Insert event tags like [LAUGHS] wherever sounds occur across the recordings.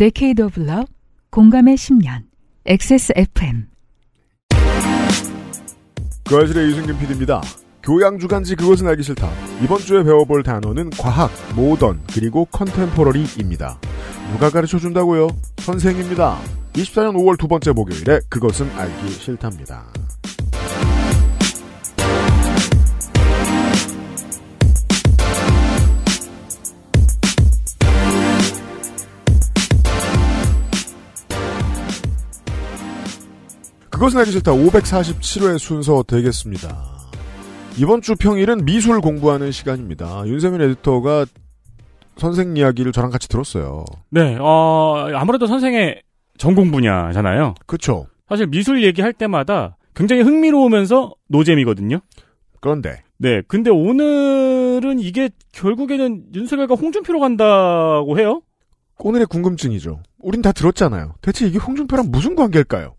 데케이드 오브 러 공감의 10년 XSFM 그아실의 유승균 PD입니다. 교양 주간지 그것은 알기 싫다. 이번 주에 배워볼 단어는 과학, 모던, 그리고 컨템포러리입니다. 누가 가르쳐준다고요? 선생입니다. 24년 5월 두 번째 목요일에 그것은 알기 싫답니다. 그것은 하기 싫다 547회 순서 되겠습니다. 이번 주 평일은 미술 공부하는 시간입니다. 윤세민 에디터가 선생 이야기를 저랑 같이 들었어요. 네, 어, 아무래도 선생의 전공 분야잖아요. 그쵸 사실 미술 얘기할 때마다 굉장히 흥미로우면서 노잼이거든요. 그런데 네, 근데 오늘은 이게 결국에는 윤석열과 홍준표로 간다고 해요. 오늘의 궁금증이죠. 우린 다 들었잖아요. 대체 이게 홍준표랑 무슨 관계일까요?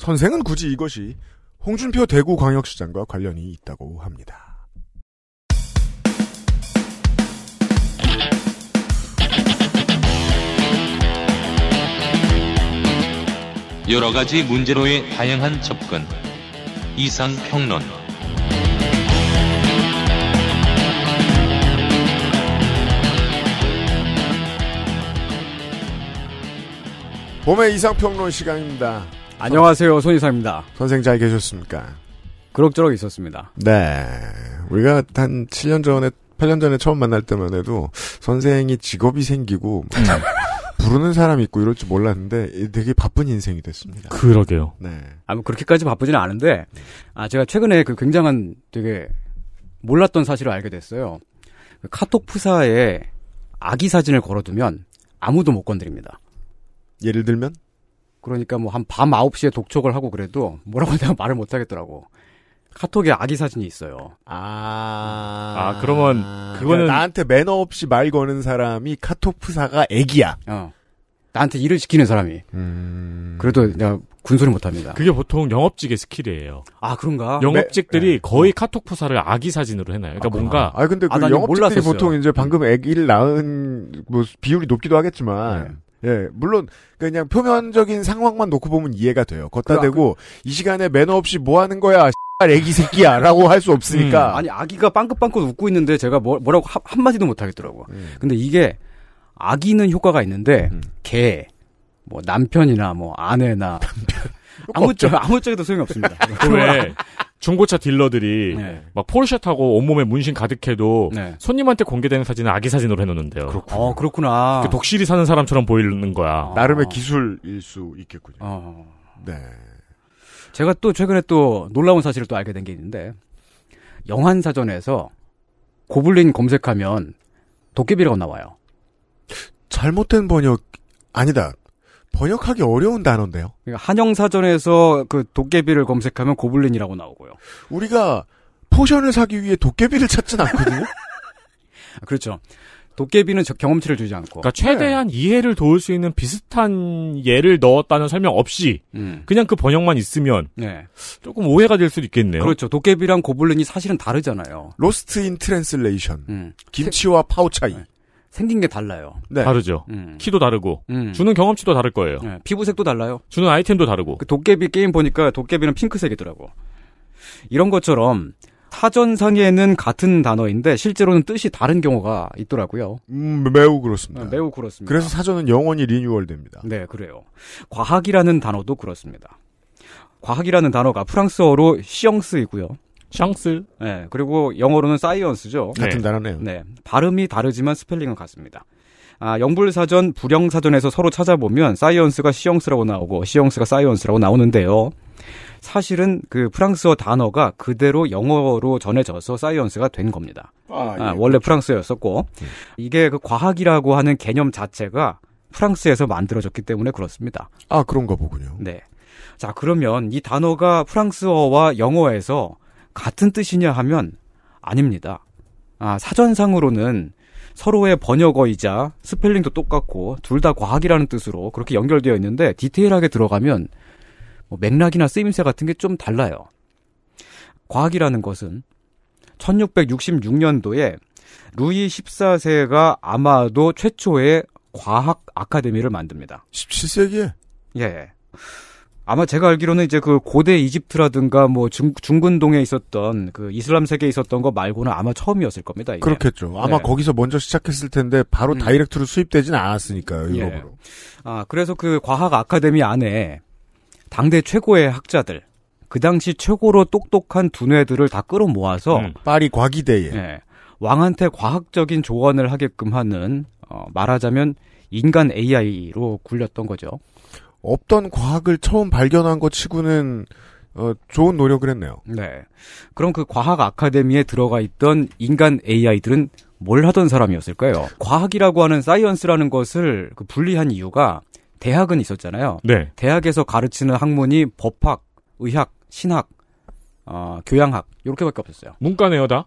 선생은 굳이 이것이 홍준표 대구광역시장과 관련이 있다고 합니다. 여러 가지 문제로의 다양한 접근. 이상평론. 봄의 이상평론 시간입니다. 안녕하세요, 손희사입니다 선생 잘 계셨습니까? 그럭저럭 있었습니다. 네. 우리가 한 7년 전에, 8년 전에 처음 만날 때만 해도 선생이 직업이 생기고, 음. 부르는 사람이 있고 이럴 줄 몰랐는데 되게 바쁜 인생이 됐습니다. 그러게요. 네. 아무 뭐 그렇게까지 바쁘지는 않은데, 아, 제가 최근에 그 굉장한 되게 몰랐던 사실을 알게 됐어요. 그 카톡 프사에 아기 사진을 걸어두면 아무도 못 건드립니다. 예를 들면? 그러니까 뭐 한 밤 9시에 독촉을 하고 그래도 뭐라고 내가 말을 못 하겠더라고. 카톡에 아기 사진이 있어요. 아. 아, 그러면 그거는 그러니까 나한테 매너 없이 말 거는 사람이 카톡 프사가 애기야. 어. 나한테 일을 시키는 사람이. 음... 그래도 내가 군소리 못합니다. 그게 보통 영업직의 스킬이에요. 아 그런가? 영업직들이 네. 거의 카톡 프사를 아기 사진으로 해놔요. 그러니까 아, 뭔가. 아 근데 그 아, 영업직들이 몰랐었어요. 보통 이제 방금 애기를 낳은 뭐 비율이 높기도 하겠지만 네. 예, 물론 그냥 표면적인 상황만 놓고 보면 이해가 돼요. 걷다 그, 대고 아, 그... 이 시간에 매너 없이 뭐 하는 거야, [LAUGHS] 애기 새끼야라고 할 수 없으니까. 음. 아니 아기가 빵긋빵긋 웃고 있는데 제가 뭐, 라고 한, 마디도 못 하겠더라고. 음. 근데 이게 아기는 효과가 있는데 음. 개, 뭐 남편이나 뭐 아내나 남편. 아무쪽 아무쪽에도 소용이 없습니다. [LAUGHS] 왜? 중고차 딜러들이 네. 막 포르쉐 타고 온몸에 문신 가득해도 네. 손님한테 공개되는 사진은 아기 사진으로 해놓는데요. 그렇구나. 어, 그렇구나. 그 독실이 사는 사람처럼 보이는 거야. 아. 나름의 기술일 수 있겠군요. 아. 네. 제가 또 최근에 또 놀라운 사실을 또 알게 된 게 있는데 영한사전에서 고블린 검색하면 도깨비라고 나와요. 잘못된 번역 아니다. 번역하기 어려운 단어인데요. 그러니까 한영사전에서 그 도깨비를 검색하면 고블린이라고 나오고요. 우리가 포션을 사기 위해 도깨비를 찾진 않거든요. [LAUGHS] 아, 그렇죠. 도깨비는 경험치를 주지 않고. 그러니까 최대한 네. 이해를 도울 수 있는 비슷한 예를 넣었다는 설명 없이 음. 그냥 그 번역만 있으면 네. 조금 오해가 될 수도 있겠네요. 그렇죠. 도깨비랑 고블린이 사실은 다르잖아요. 로스트 인 트랜슬레이션. 김치와 파우 차이. 네. 생긴 게 달라요. 네. 다르죠. 음. 키도 다르고 음. 주는 경험치도 다를 거예요. 네. 피부색도 달라요. 주는 아이템도 다르고. 그 도깨비 게임 보니까 도깨비는 핑크색이더라고. 이런 것처럼 사전상에는 같은 단어인데 실제로는 뜻이 다른 경우가 있더라고요. 음, 매우 그렇습니다. 네, 매우 그렇습니다. 그래서 사전은 영원히 리뉴얼됩니다. 네, 그래요. 과학이라는 단어도 그렇습니다. 과학이라는 단어가 프랑스어로 시영스이고요. 샹스. 네. 그리고 영어로는 사이언스죠. 같은 네. 단어네요. 네. 발음이 다르지만 스펠링은 같습니다. 아, 영불사전, 불영사전에서 서로 찾아보면 사이언스가 시영스라고 나오고 시영스가 사이언스라고 나오는데요. 사실은 그 프랑스어 단어가 그대로 영어로 전해져서 사이언스가 된 겁니다. 아, 예. 아, 그렇죠. 원래 프랑스였었고 음. 예. 이게 그 과학이라고 하는 개념 자체가 프랑스에서 만들어졌기 때문에 그렇습니다. 아 그런가 보군요. 네. 자 그러면 이 단어가 프랑스어와 영어에서 같은 뜻이냐 하면 아닙니다. 아, 사전상으로는 서로의 번역어이자 스펠링도 똑같고 둘 다 과학이라는 뜻으로 그렇게 연결되어 있는데 디테일하게 들어가면 뭐 맥락이나 쓰임새 같은 게 좀 달라요. 과학이라는 것은 1666년도에 루이 14세가 아마도 최초의 과학 아카데미를 만듭니다. 17세기에? 예. 아마 제가 알기로는 이제 그 고대 이집트라든가 뭐 중, 중근동에 있었던 그 이슬람 세계에 있었던 거 말고는 아마 처음이었을 겁니다. 이게. 그렇겠죠. 아마 네. 거기서 먼저 시작했을 텐데 바로 음. 다이렉트로 수입되진 않았으니까요. 예. 유럽으로. 예. 아 그래서 그 과학 아카데미 안에 당대 최고의 학자들 그 당시 최고로 똑똑한 두뇌들을 다 끌어모아서 음, 파리 과기대에 예, 왕한테 과학적인 조언을 하게끔 하는 어, 말하자면 인간 AI로 굴렸던 거죠. 없던 과학을 처음 발견한 것 치고는 어, 좋은 노력을 했네요. 네. 그럼 그 과학 아카데미에 들어가 있던 인간 AI들은 뭘 하던 사람이었을까요? 과학이라고 하는 사이언스라는 것을 그 분리한 이유가 대학은 있었잖아요. 네. 대학에서 가르치는 학문이 법학, 의학, 신학, 어, 교양학 요렇게밖에 없었어요. 문과네요 다.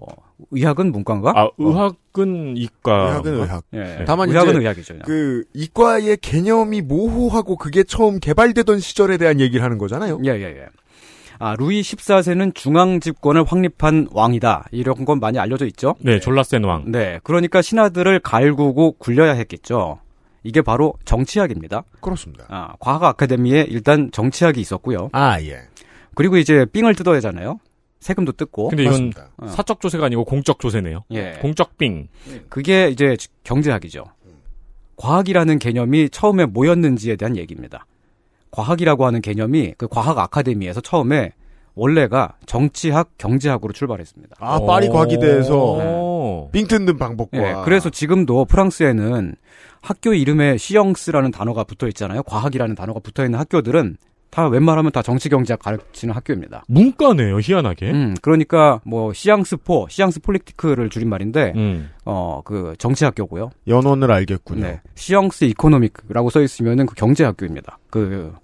어, 의학은 문과인가? 아, 의학은 어. 이과. 의학은 의학. 예, 예. 다만 의학은 의학이죠. 그냥. 그 이과의 개념이 모호하고 그게 처음 개발되던 시절에 대한 얘기를 하는 거잖아요. 예, 예, 예. 아, 루이 14세는 중앙 집권을 확립한 왕이다. 이런 건 많이 알려져 있죠? 네, 졸라 센 왕. 네. 그러니까 신하들을 갈구고 굴려야 했겠죠. 이게 바로 정치학입니다. 그렇습니다. 아, 과학 아카데미에 일단 정치학이 있었고요. 아, 예. 그리고 이제 삥을 뜯어야잖아요. 세금도 뜯고. 근데 이건 맞습니다. 어. 사적 조세가 아니고 공적 조세네요. 예. 공적 빙. 그게 이제 경제학이죠. 과학이라는 개념이 처음에 뭐였는지에 대한 얘기입니다. 과학이라고 하는 개념이 그 과학 아카데미에서 처음에 원래가 정치학, 경제학으로 출발했습니다. 아, 파리 과기대에서 네. 빙 뜯는 방법과. 예, 그래서 지금도 프랑스에는 학교 이름에 시영스라는 단어가 붙어 있잖아요. 과학이라는 단어가 붙어 있는 학교들은 다 웬만하면 다 정치 경제학 가르치는 학교입니다. 문과네요, 희한하게. 음, 그러니까 뭐 시앙스포, 시앙스 폴리티크를 줄인 말인데 음. 어그 정치학교고요. 연원을 알겠군요. 네, 시앙스 이코노믹라고 써 있으면은 그 경제학교입니다. 그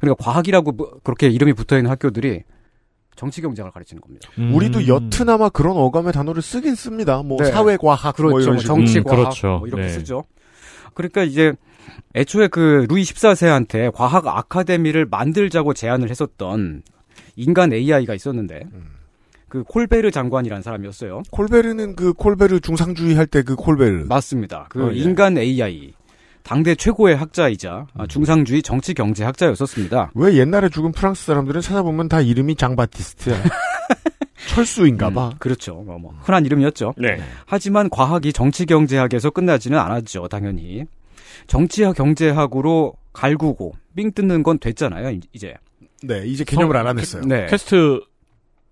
그러니까 과학이라고 그렇게 이름이 붙어 있는 학교들이 정치 경제학을 가르치는 겁니다. 음. 우리도 여튼아마 그런 어감의 단어를 쓰긴 씁니다. 뭐 네. 사회과학, 뭐 그렇죠. 뭐 정치과학, 음, 그렇죠. 뭐 이렇게 네. 쓰죠. 그러니까 이제 애초에 그 루이 14세한테 과학 아카데미를 만들자고 제안을 했었던 인간 AI가 있었는데 그 콜베르 장관이라는 사람이었어요. 콜베르는 그 콜베르 중상주의 할 때 그 콜베르. 맞습니다. 그 어, 예. 인간 AI 당대 최고의 학자이자 음. 중상주의 정치 경제 학자였었습니다. 왜 옛날에 죽은 프랑스 사람들은 찾아보면 다 이름이 장바티스트야. [LAUGHS] 철수인가 봐. 음, 그렇죠. 뭐, 뭐, 흔한 이름이었죠. 네. 하지만 과학이 정치 경제학에서 끝나지는 않았죠, 당연히. 정치와 경제학으로 갈구고 삥 뜯는 건 됐잖아요. 이제. 네, 이제 개념을 알아냈어요. 네. 퀘스트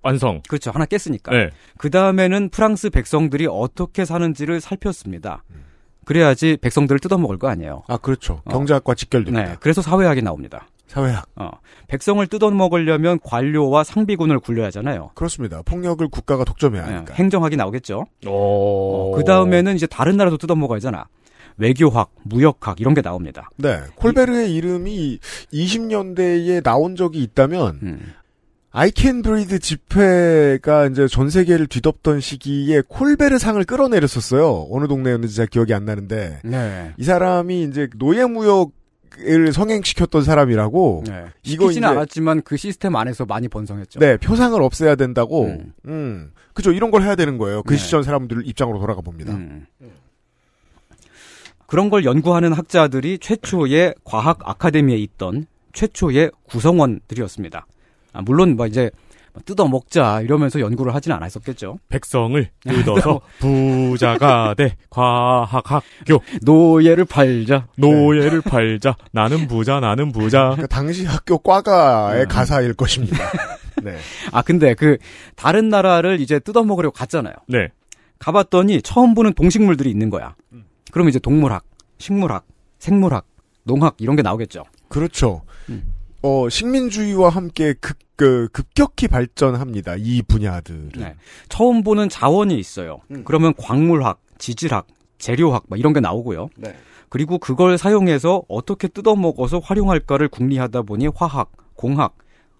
완성. 그렇죠. 하나 깼으니까. 네. 그 다음에는 프랑스 백성들이 어떻게 사는지를 살폈습니다. 그래야지 백성들을 뜯어먹을 거 아니에요. 아, 그렇죠. 어. 경제학과 직결됩니다. 네, 그래서 사회학이 나옵니다. 사회학. 어. 백성을 뜯어먹으려면 관료와 상비군을 굴려야 하잖아요. 그렇습니다. 폭력을 국가가 독점해야 네. 하니까. 네, 행정학이 나오겠죠. 어, 그 다음에는 이제 다른 나라도 뜯어먹어야 하잖아. 외교학, 무역학 이런 게 나옵니다. 네. 콜베르의 이, 이름이 20년대에 나온 적이 있다면 아이캔 음. 브리드 집회가 이제 전 세계를 뒤덮던 시기에 콜베르 상을 끌어내렸었어요. 어느 동네였는지 잘 기억이 안 나는데. 네. 이 사람이 이제 노예 무역을 성행시켰던 사람이라고. 네. 이거는 않았지만 그 시스템 안에서 많이 번성했죠. 네, 표상을 없애야 된다고. 음. 음. 그죠. 이런 걸 해야 되는 거예요. 그 네. 시절 사람들 입장으로 돌아가 봅니다. 음. 그런 걸 연구하는 학자들이 최초의 과학 아카데미에 있던 최초의 구성원들이었습니다. 아, 물론 뭐 이제 뭐 뜯어 먹자 이러면서 연구를 하진 않았었겠죠. 백성을 뜯어서 [LAUGHS] 네. 부자가 돼 과학학교 노예를 팔자 노예를 팔자 나는 부자 나는 부자 그러니까 당시 학교 과가의 음. 가사일 것입니다. [LAUGHS] 네. 아 근데 그 다른 나라를 이제 뜯어 먹으려고 갔잖아요. 네. 가봤더니 처음 보는 동식물들이 있는 거야. 음. 그럼 이제 동물학, 식물학, 생물학, 농학 이런 게 나오겠죠. 그렇죠. 음. 어, 식민주의와 함께 급, 그, 급격히 발전합니다. 이분야들 네. 처음 보는 자원이 있어요. 음. 그러면 광물학, 지질학, 재료학 막 이런 게 나오고요. 네. 그리고 그걸 사용해서 어떻게 뜯어먹어서 활용할까를 궁리하다 보니 화학, 공학,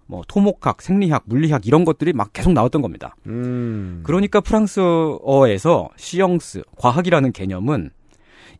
뭐 토목학, 생리학, 물리학 이런 것들이 막 계속 나왔던 겁니다. 음. 그러니까 프랑스어에서 시영스, 과학이라는 개념은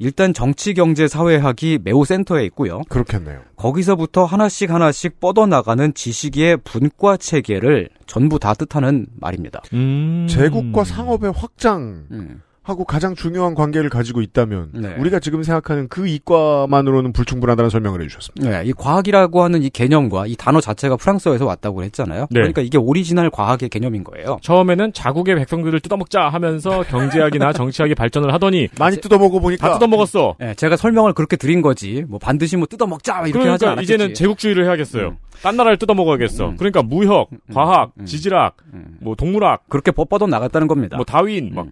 일단 정치, 경제, 사회학이 매우 센터에 있고요. 그렇겠네요. 거기서부터 하나씩 하나씩 뻗어나가는 지식의 분과 체계를 전부 다 뜻하는 말입니다. 음... 제국과 상업의 확장. 음. 하고 가장 중요한 관계를 가지고 있다면 네. 우리가 지금 생각하는 그 이과만으로는 불충분하다는 설명을 해주셨습니다. 네, 이 과학이라고 하는 이 개념과 이 단어 자체가 프랑스어에서 왔다고 했잖아요. 네. 그러니까 이게 오리지널 과학의 개념인 거예요. 처음에는 자국의 백성들을 뜯어먹자 하면서 [LAUGHS] 경제학이나 정치학이 발전을 하더니 많이 뜯어먹어 보니까 다 뜯어먹었어. 네, 제가 설명을 그렇게 드린 거지. 뭐 반드시 뭐 뜯어먹자 이렇게 그러니까 하지 않았지. 이제는 제국주의를 해야겠어요. 음. 딴 나라를 뜯어먹어야겠어. 음. 그러니까 무역, 음. 과학, 음. 지질학, 음. 뭐 동물학 그렇게 뻗뻗어 나갔다는 겁니다. 뭐 다윈 막이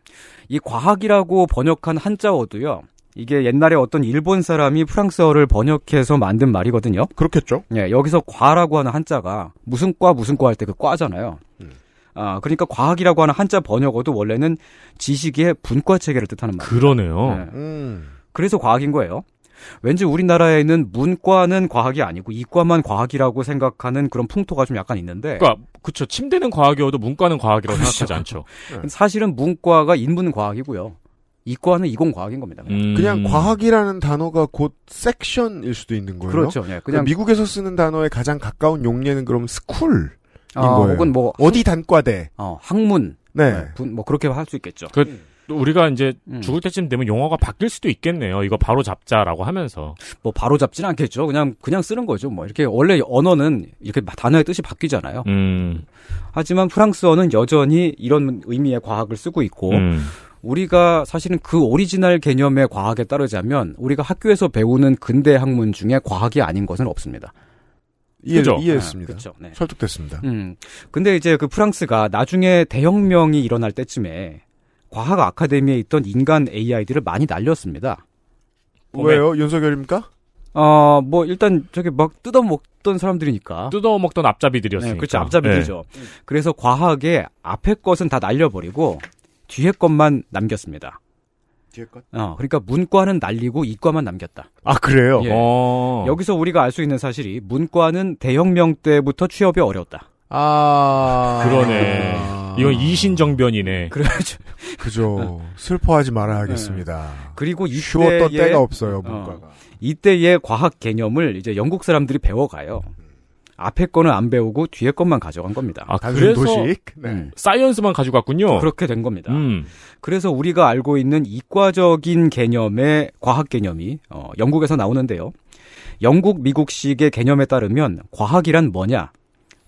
음. 과학이라고 번역한 한자어도요. 이게 옛날에 어떤 일본 사람이 프랑스어를 번역해서 만든 말이거든요. 그렇겠죠. 예, 여기서 과라고 하는 한자가 무슨 과 무슨 과 할 때 그 과잖아요. 음. 아, 그러니까 과학이라고 하는 한자 번역어도 원래는 지식의 분과 체계를 뜻하는 말이에요. 그러네요. 예. 그래서 과학인 거예요. 왠지 우리나라에는 문과는 과학이 아니고 이과만 과학이라고 생각하는 그런 풍토가 좀 약간 있는데. 그러니까 그쵸 침대는 과학이어도 문과는 과학이라고 그렇죠. 생각하지 않죠. [LAUGHS] 사실은 문과가 인문 과학이고요. 이과는 이공 과학인 겁니다. 그냥. 음. 그냥. 과학이라는 단어가 곧 섹션일 수도 있는 거예요. 그렇죠. 네, 그냥 그러니까 미국에서 쓰는 단어에 가장 가까운 용례는 그럼 스쿨 아, 혹은 뭐 어디 단과대, 어, 학문, 네. 네. 뭐 그렇게 할 수 있겠죠. 그 음. 우리가 이제 음. 죽을 때쯤 되면 용어가 바뀔 수도 있겠네요. 이거 바로 잡자라고 하면서. 뭐 바로 잡지는 않겠죠. 그냥 그냥 쓰는 거죠. 뭐 이렇게 원래 언어는 이렇게 단어의 뜻이 바뀌잖아요. 음. 하지만 프랑스어는 여전히 이런 의미의 과학을 쓰고 있고 음. 우리가 사실은 그 오리지널 개념의 과학에 따르자면 우리가 학교에서 배우는 근대 학문 중에 과학이 아닌 것은 없습니다. 이해, 그죠? 이해했습니다. 아, 네. 설득됐습니다. 음. 근데 이제 그 프랑스가 나중에 대혁명이 일어날 때쯤에 과학 아카데미에 있던 인간 AI들을 많이 날렸습니다. 어, 왜요? 윤석열입니까? 어, 뭐, 일단, 저기 막 뜯어먹던 사람들이니까. 뜯어먹던 앞잡이들이었으니까. 네, 그렇죠. 앞잡이들이죠. 네. 그래서 과학의 앞에 것은 다 날려버리고, 뒤에 것만 남겼습니다. 뒤에 것? 어, 그러니까 문과는 날리고 이과만 남겼다. 아, 그래요? 예. 어. 여기서 우리가 알 수 있는 사실이, 문과는 대혁명 때부터 취업이 어려웠다. 아. 그러네. 아. 이건 이신정변이네. 그렇죠. [LAUGHS] 그죠. [LAUGHS] 슬퍼하지 말아야겠습니다. 네. 그리고 이때의 예, 때가 없어요, 물가가. 어, 이때의 예 과학 개념을 이제 영국 사람들이 배워가요. 앞에 거는 안 배우고 뒤에 것만 가져간 겁니다. 아, 그래서 도식? 음, 네. 사이언스만 가져갔군요. 그렇게 된 겁니다. 음. 그래서 우리가 알고 있는 이과적인 개념의 과학 개념이 어, 영국에서 나오는데요. 영국 미국식의 개념에 따르면 과학이란 뭐냐?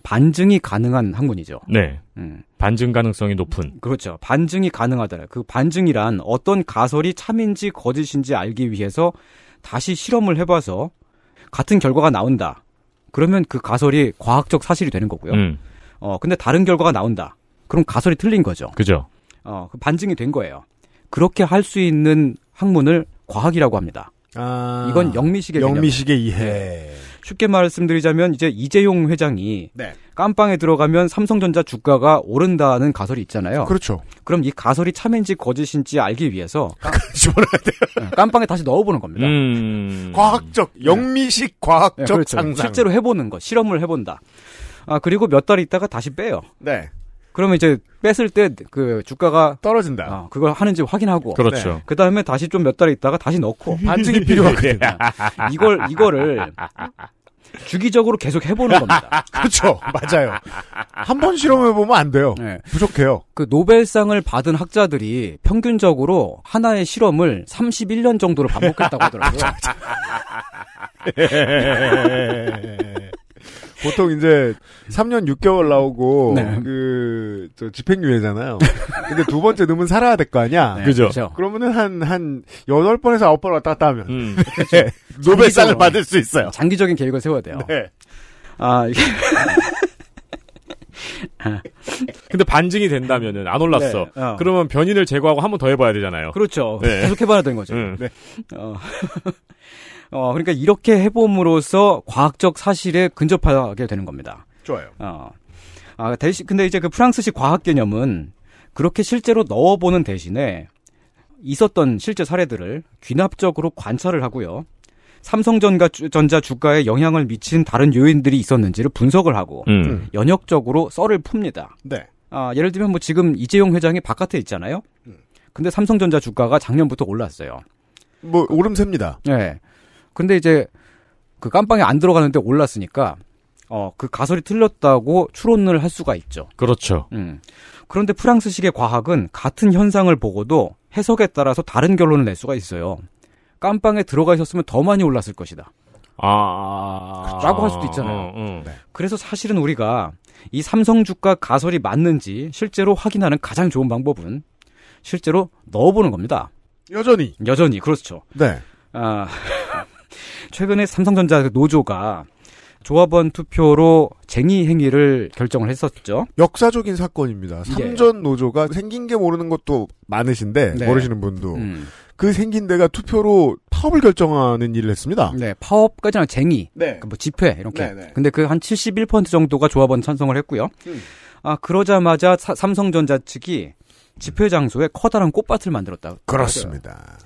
반증이 가능한 학문이죠. 네. 음. 반증 가능성이 높은. 그렇죠. 반증이 가능하더라. 그 반증이란 어떤 가설이 참인지 거짓인지 알기 위해서 다시 실험을 해봐서 같은 결과가 나온다. 그러면 그 가설이 과학적 사실이 되는 거고요. 음. 어, 근데 다른 결과가 나온다. 그럼 가설이 틀린 거죠. 그죠. 어, 그 반증이 된 거예요. 그렇게 할 수 있는 학문을 과학이라고 합니다. 아, 이건 영미식의 영미식의 개념. 이해. 네. 쉽게 말씀드리자면 이제 이재용 회장이 네. 깜빵에 들어가면 삼성전자 주가가 오른다는 가설이 있잖아요. 그렇죠. 그럼 이 가설이 참인지 거짓인지 알기 위해서 [LAUGHS] 네, 깜빵에 다시 넣어보는 겁니다. 음... 과학적 네. 영미식 과학적 네, 그렇죠. 상상. 실제로 해보는 거 실험을 해본다. 아 그리고 몇 달 있다가 다시 빼요. 네. 그러면 이제 뺐을 때 그 주가가 떨어진다. 어, 그걸 하는지 확인하고. 그렇죠. 네. 그 다음에 다시 좀 몇 달 있다가 다시 넣고. [LAUGHS] 반증이 필요하거든요. 예. 이걸 이거를 주기적으로 계속 해보는 겁니다. [LAUGHS] 그렇죠. 맞아요. 한 번 실험해보면 안 돼요. 네. 부족해요. 그 노벨상을 받은 학자들이 평균적으로 하나의 실험을 31년 정도를 반복했다고 하더라고요. [LAUGHS] 예. 보통 이제 3년 6개월 나오고 네. 그저 집행유예잖아요. 근데 두 번째 놈은 살아야 될 거 아니야. 네, 그죠? 그러면은 한 한 여덟 번에서 아홉 번 왔다 갔다 하면 음, [LAUGHS] 그렇죠. 네. 노벨상을 받을 수 있어요. 장기적인 계획을 세워야 돼요. 네. 아 [LAUGHS] 근데 반증이 된다면은 안 올랐어. 네, 어. 그러면 변인을 제거하고 한 번 더 해봐야 되잖아요. 그렇죠. 네. 계속 해봐야 되는 거죠. 음. 네. 어. [LAUGHS] 어, 그러니까 이렇게 해봄으로써 과학적 사실에 근접하게 되는 겁니다. 좋아요. 어. 아, 대신, 근데 이제 그 프랑스식 과학 개념은 그렇게 실제로 넣어보는 대신에 있었던 실제 사례들을 귀납적으로 관찰을 하고요. 삼성전자 주가에 영향을 미친 다른 요인들이 있었는지를 분석을 하고 음. 연역적으로 썰을 풉니다. 네. 아, 예를 들면 뭐 지금 이재용 회장이 바깥에 있잖아요. 음. 근데 삼성전자 주가가 작년부터 올랐어요. 뭐오름셉니다 네. 근데 이제 그 깜빵에 안 들어가는데 올랐으니까 어, 그 가설이 틀렸다고 추론을 할 수가 있죠. 그렇죠. 음. 그런데 프랑스식의 과학은 같은 현상을 보고도 해석에 따라서 다른 결론을 낼 수가 있어요. 깜빵에 들어가 있었으면 더 많이 올랐을 것이다. 아. 라고 할 수도 있잖아요. 음, 음. 네. 그래서 사실은 우리가 이 삼성 주가 가설이 맞는지 실제로 확인하는 가장 좋은 방법은 실제로 넣어보는 겁니다. 여전히. 여전히, 그렇죠. 네. 아. 최근에 삼성전자 그 노조가 조합원 투표로 쟁의 행위를 결정을 했었죠. 역사적인 사건입니다. 예. 삼전 노조가 생긴 게 모르는 것도 많으신데 네. 모르시는 분도 음. 그 생긴 데가 투표로 파업을 결정하는 일을 했습니다. 네, 파업까지는 쟁의, 네. 그러니까 뭐 집회 이렇게. 네, 네. 근데 그 한 71% 정도가 조합원 찬성을 했고요. 음. 아 그러자마자 사, 삼성전자 측이 집회 장소에 커다란 꽃밭을 만들었다. 그렇습니다.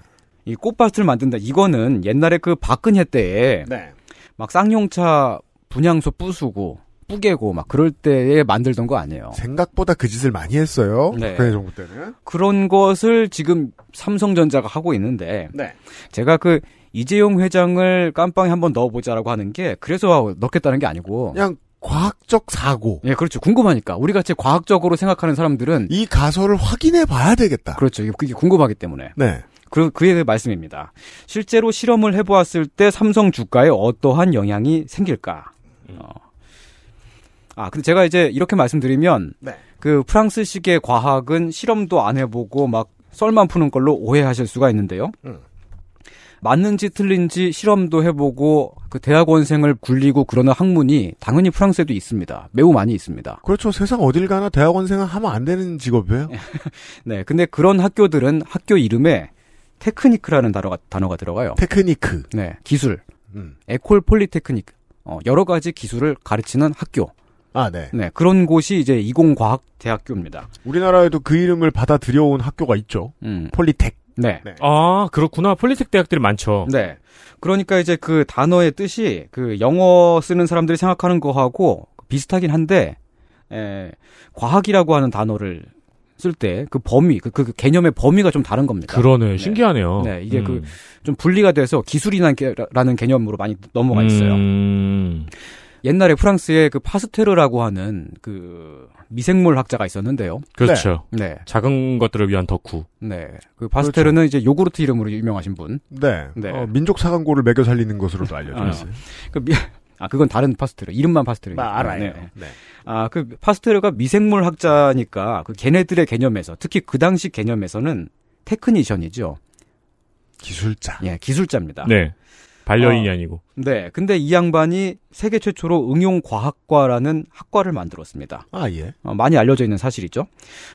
이 꽃밭을 만든다. 이거는 옛날에 그 박근혜 때에 네. 막 쌍용차 분향소 부수고 뿌개고 막 그럴 때에 만들던 거 아니에요. 생각보다 그 짓을 많이 했어요. 네. 박근혜 정부 때는. 그런 것을 지금 삼성전자가 하고 있는데 네. 제가 그 이재용 회장을 깜빵에 한번 넣어보자라고 하는 게 그래서 넣겠다는 게 아니고 그냥 과학적 사고. 예, 그렇죠. 궁금하니까. 우리 같이 과학적으로 생각하는 사람들은 이 가설을 확인해 봐야 되겠다. 그렇죠. 이게 궁금하기 때문에. 네. 그, 그의 말씀입니다. 실제로 실험을 해보았을 때 삼성 주가에 어떠한 영향이 생길까? 음. 어. 아, 근데 제가 이제 이렇게 말씀드리면, 네. 그 프랑스식의 과학은 실험도 안 해보고 막 썰만 푸는 걸로 오해하실 수가 있는데요. 음. 맞는지 틀린지 실험도 해보고 그 대학원생을 굴리고 그러는 학문이 당연히 프랑스에도 있습니다. 매우 많이 있습니다. 그렇죠. 세상 어딜 가나 대학원생은 하면 안 되는 직업이에요. [LAUGHS] 네. 근데 그런 학교들은 학교 이름에 테크니크라는 단어가, 단어가 들어가요. 테크니크. 네. 기술. 음. 에콜 폴리테크닉. 어, 여러 가지 기술을 가르치는 학교. 아, 네. 네. 그런 곳이 이제 이공과학대학교입니다. 우리나라에도 그 이름을 받아들여온 학교가 있죠. 음. 폴리텍. 네. 네. 아, 그렇구나. 폴리텍 대학들이 많죠. 네. 그러니까 이제 그 단어의 뜻이 그 영어 쓰는 사람들이 생각하는 거하고 비슷하긴 한데, 에, 과학이라고 하는 단어를 쓸때그 범위, 그, 그, 개념의 범위가 좀 다른 겁니다. 그러네. 네. 신기하네요. 네. 이게 그 음. 그좀 분리가 돼서 기술이라는 개념으로 많이 넘어가 있어요. 음. 옛날에 프랑스의그 파스테르라고 하는 그 미생물 학자가 있었는데요. 그렇죠. 네. 네. 작은 것들을 위한 덕후. 네. 그 파스테르는 그렇죠. 이제 요구르트 이름으로 유명하신 분. 네. 네. 어, 민족 사관고를 매겨 살리는 것으로도 아, 알려져 있어요. 그 미, 아 그건 다른 파스트르 이름만 파스트르. 아, 알아요. 네. 네. 아그 파스트르가 미생물 학자니까 그 걔네들의 개념에서 특히 그 당시 개념에서는 테크니션이죠. 기술자. 예, 기술자입니다. 네. 반려인이 어, 아니고. 네. 근데 이 양반이 세계 최초로 응용과학과라는 학과를 만들었습니다. 아, 예. 어, 많이 알려져 있는 사실이죠.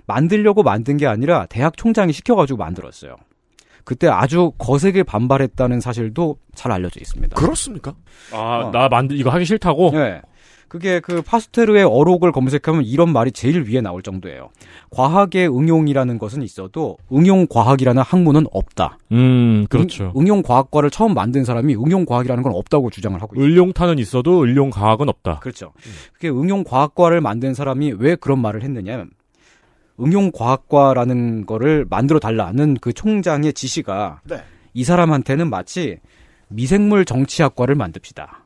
만들려고 만든 게 아니라 대학 총장이 시켜가지고 만들었어요. 그때 아주 거세게 반발했다는 사실도 잘 알려져 있습니다. 그렇습니까? 아, 어. 나 만들 이거 하기 싫다고? 네. 그게 그 파스테르의 어록을 검색하면 이런 말이 제일 위에 나올 정도예요. 과학의 응용이라는 것은 있어도 응용 과학이라는 학문은 없다. 음, 그렇죠. 응, 용 과학과를 처음 만든 사람이 응용 과학이라는 건 없다고 주장을 하고 있습니다 을용탄은 있어도 을용 과학은 없다. 그렇죠. 음. 그게 응용 과학과를 만든 사람이 왜 그런 말을 했느냐? 면 응용과학과라는 거를 만들어 달라는 그 총장의 지시가 네. 이 사람한테는 마치 미생물 정치학과를 만듭시다.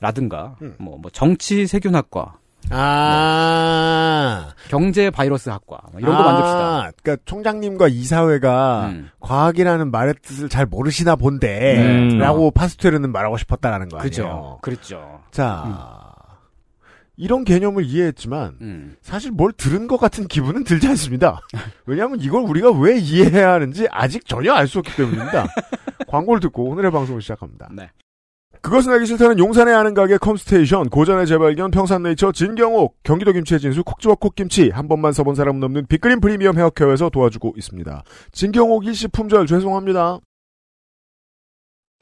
라든가 음. 뭐, 뭐 정치 세균학과 아 뭐, 경제 바이러스 학과 뭐 이런 아~ 거 만듭시다. 그러니까 총장님과 이사회가 음. 과학이라는 말의 뜻을 잘 모르시나 본데라고 음. 파스텔르는 말하고 싶었다라는 거예요 그죠, 그렇죠. 자. 음. 이런 개념을 이해했지만 음. 사실 뭘 들은 것 같은 기분은 들지 않습니다. [LAUGHS] 왜냐하면 이걸 우리가 왜 이해해야 하는지 아직 전혀 알 수 없기 때문입니다. [LAUGHS] 광고를 듣고 오늘의 방송을 시작합니다. 네. 그것은 알기 싫다는 용산의 아는 가게 컴스테이션, 고전의 재발견, 평산네이처, 진경옥, 경기도 김치의 진수, 콕주와 콕김치, 한 번만 써본 사람 없는 빅그린 프리미엄 헤어케어에서 도와주고 있습니다. 진경옥 일시 품절 죄송합니다.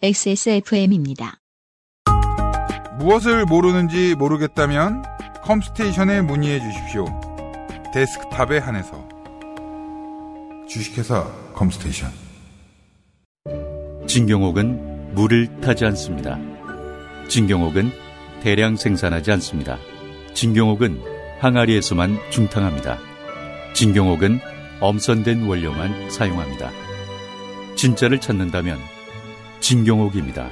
XSFM입니다. 무엇을 모르는지 모르겠다면 컴스테이션에 문의해 주십시오. 데스크탑에 한해서 주식회사 컴스테이션 진경옥은 물을 타지 않습니다. 진경옥은 대량 생산하지 않습니다. 진경옥은 항아리에서만 중탕합니다. 진경옥은 엄선된 원료만 사용합니다. 진짜를 찾는다면 진경옥입니다.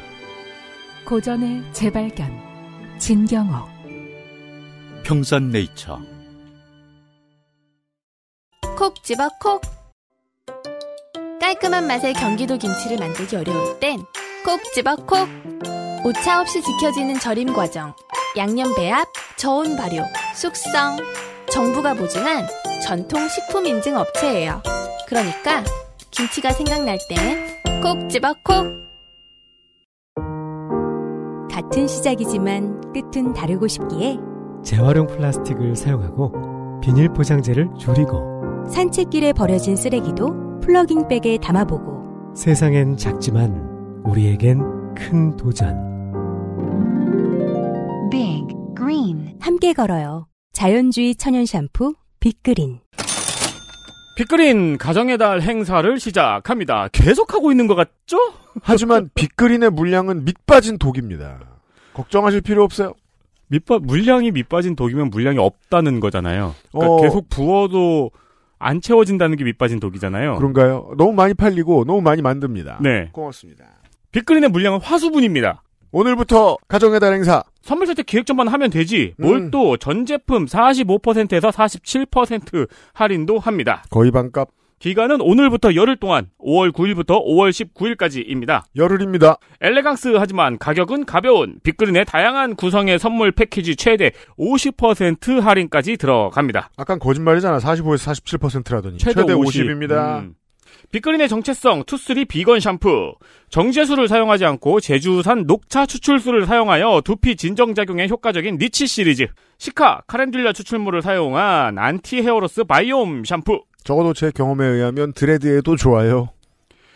고전의 재발견 진경옥 평산네이처 콕 집어 콕 깔끔한 맛의 경기도 김치를 만들기 어려울 땐콕 집어 콕 오차 없이 지켜지는 절임 과정 양념 배합 저온 발효 숙성 정부가 보증한 전통 식품 인증 업체예요 그러니까 김치가 생각날 땐콕 집어 콕 같은 시작이지만 끝은 다르고 싶기에 재활용 플라스틱을 사용하고 비닐 포장재를 줄이고 산책길에 버려진 쓰레기도 플러깅백에 담아보고 세상엔 작지만 우리에겐 큰 도전 Big Green 함께 걸어요 자연주의 천연 샴푸 빅그린 빅그린 가정의 달 행사를 시작합니다. 계속하고 있는 것 같죠? 하지만 [LAUGHS] 빅그린의 물량은 밑빠진 독입니다. 걱정하실 필요 없어요. 밑빠 물량이 밑빠진 독이면 물량이 없다는 거잖아요. 그러니까 어... 계속 부어도 안 채워진다는 게 밑빠진 독이잖아요. 그런가요? 너무 많이 팔리고 너무 많이 만듭니다. 네. 고맙습니다. 빅그린의 물량은 화수분입니다. 오늘부터 가정의 달 행사. 선물 세트 기획전만 하면 되지. 뭘 또 전 제품 45%에서 47% 할인도 합니다. 거의 반값. 기간은 오늘부터 열흘 동안 5월 9일부터 5월 19일까지입니다. 열흘입니다. 엘레강스 하지만 가격은 가벼운 빅그린의 다양한 구성의 선물 패키지 최대 50% 할인까지 들어갑니다. 아까 거짓말이잖아. 45에서 47%라더니 최대, 최대 50. 입니다 음. 빅그린의 정체성 투쓰리 비건 샴푸 정제수를 사용하지 않고 제주산 녹차 추출수를 사용하여 두피 진정작용에 효과적인 니치 시리즈 시카 카렌듈라 추출물을 사용한 안티 헤어로스 바이옴 샴푸 적어도 제 경험에 의하면 드레드에도 좋아요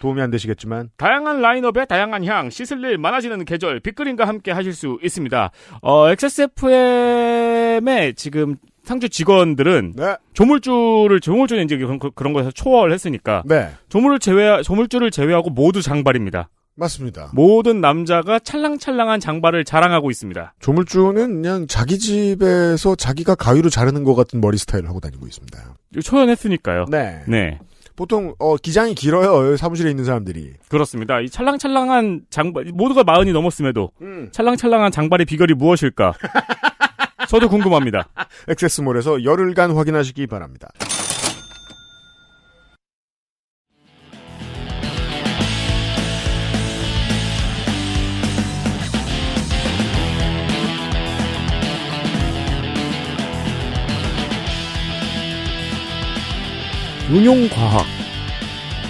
도움이 안 되시겠지만 다양한 라인업에 다양한 향 씻을 일 많아지는 계절 빅그린과 함께 하실 수 있습니다 어, x s f m 에 지금 상주 직원들은 네. 조물주를 조물주는 이제 그런, 그런 거에서 초월했으니까 을 네. 조물을 제외 조물주를 제외하고 모두 장발입니다. 맞습니다. 모든 남자가 찰랑찰랑한 장발을 자랑하고 있습니다. 조물주는 그냥 자기 집에서 자기가 가위로 자르는 것 같은 머리 스타일을 하고 다니고 있습니다. 초연했으니까요. 네. 네. 보통 어, 기장이 길어요 사무실에 있는 사람들이 그렇습니다 이 찰랑찰랑한 장발 모두가 마흔이 넘었음에도 음. 찰랑찰랑한 장발의 비결이 무엇일까 [LAUGHS] 저도 궁금합니다. [LAUGHS] 액세스몰에서 열흘간 확인하시기 바랍니다. 응용과학.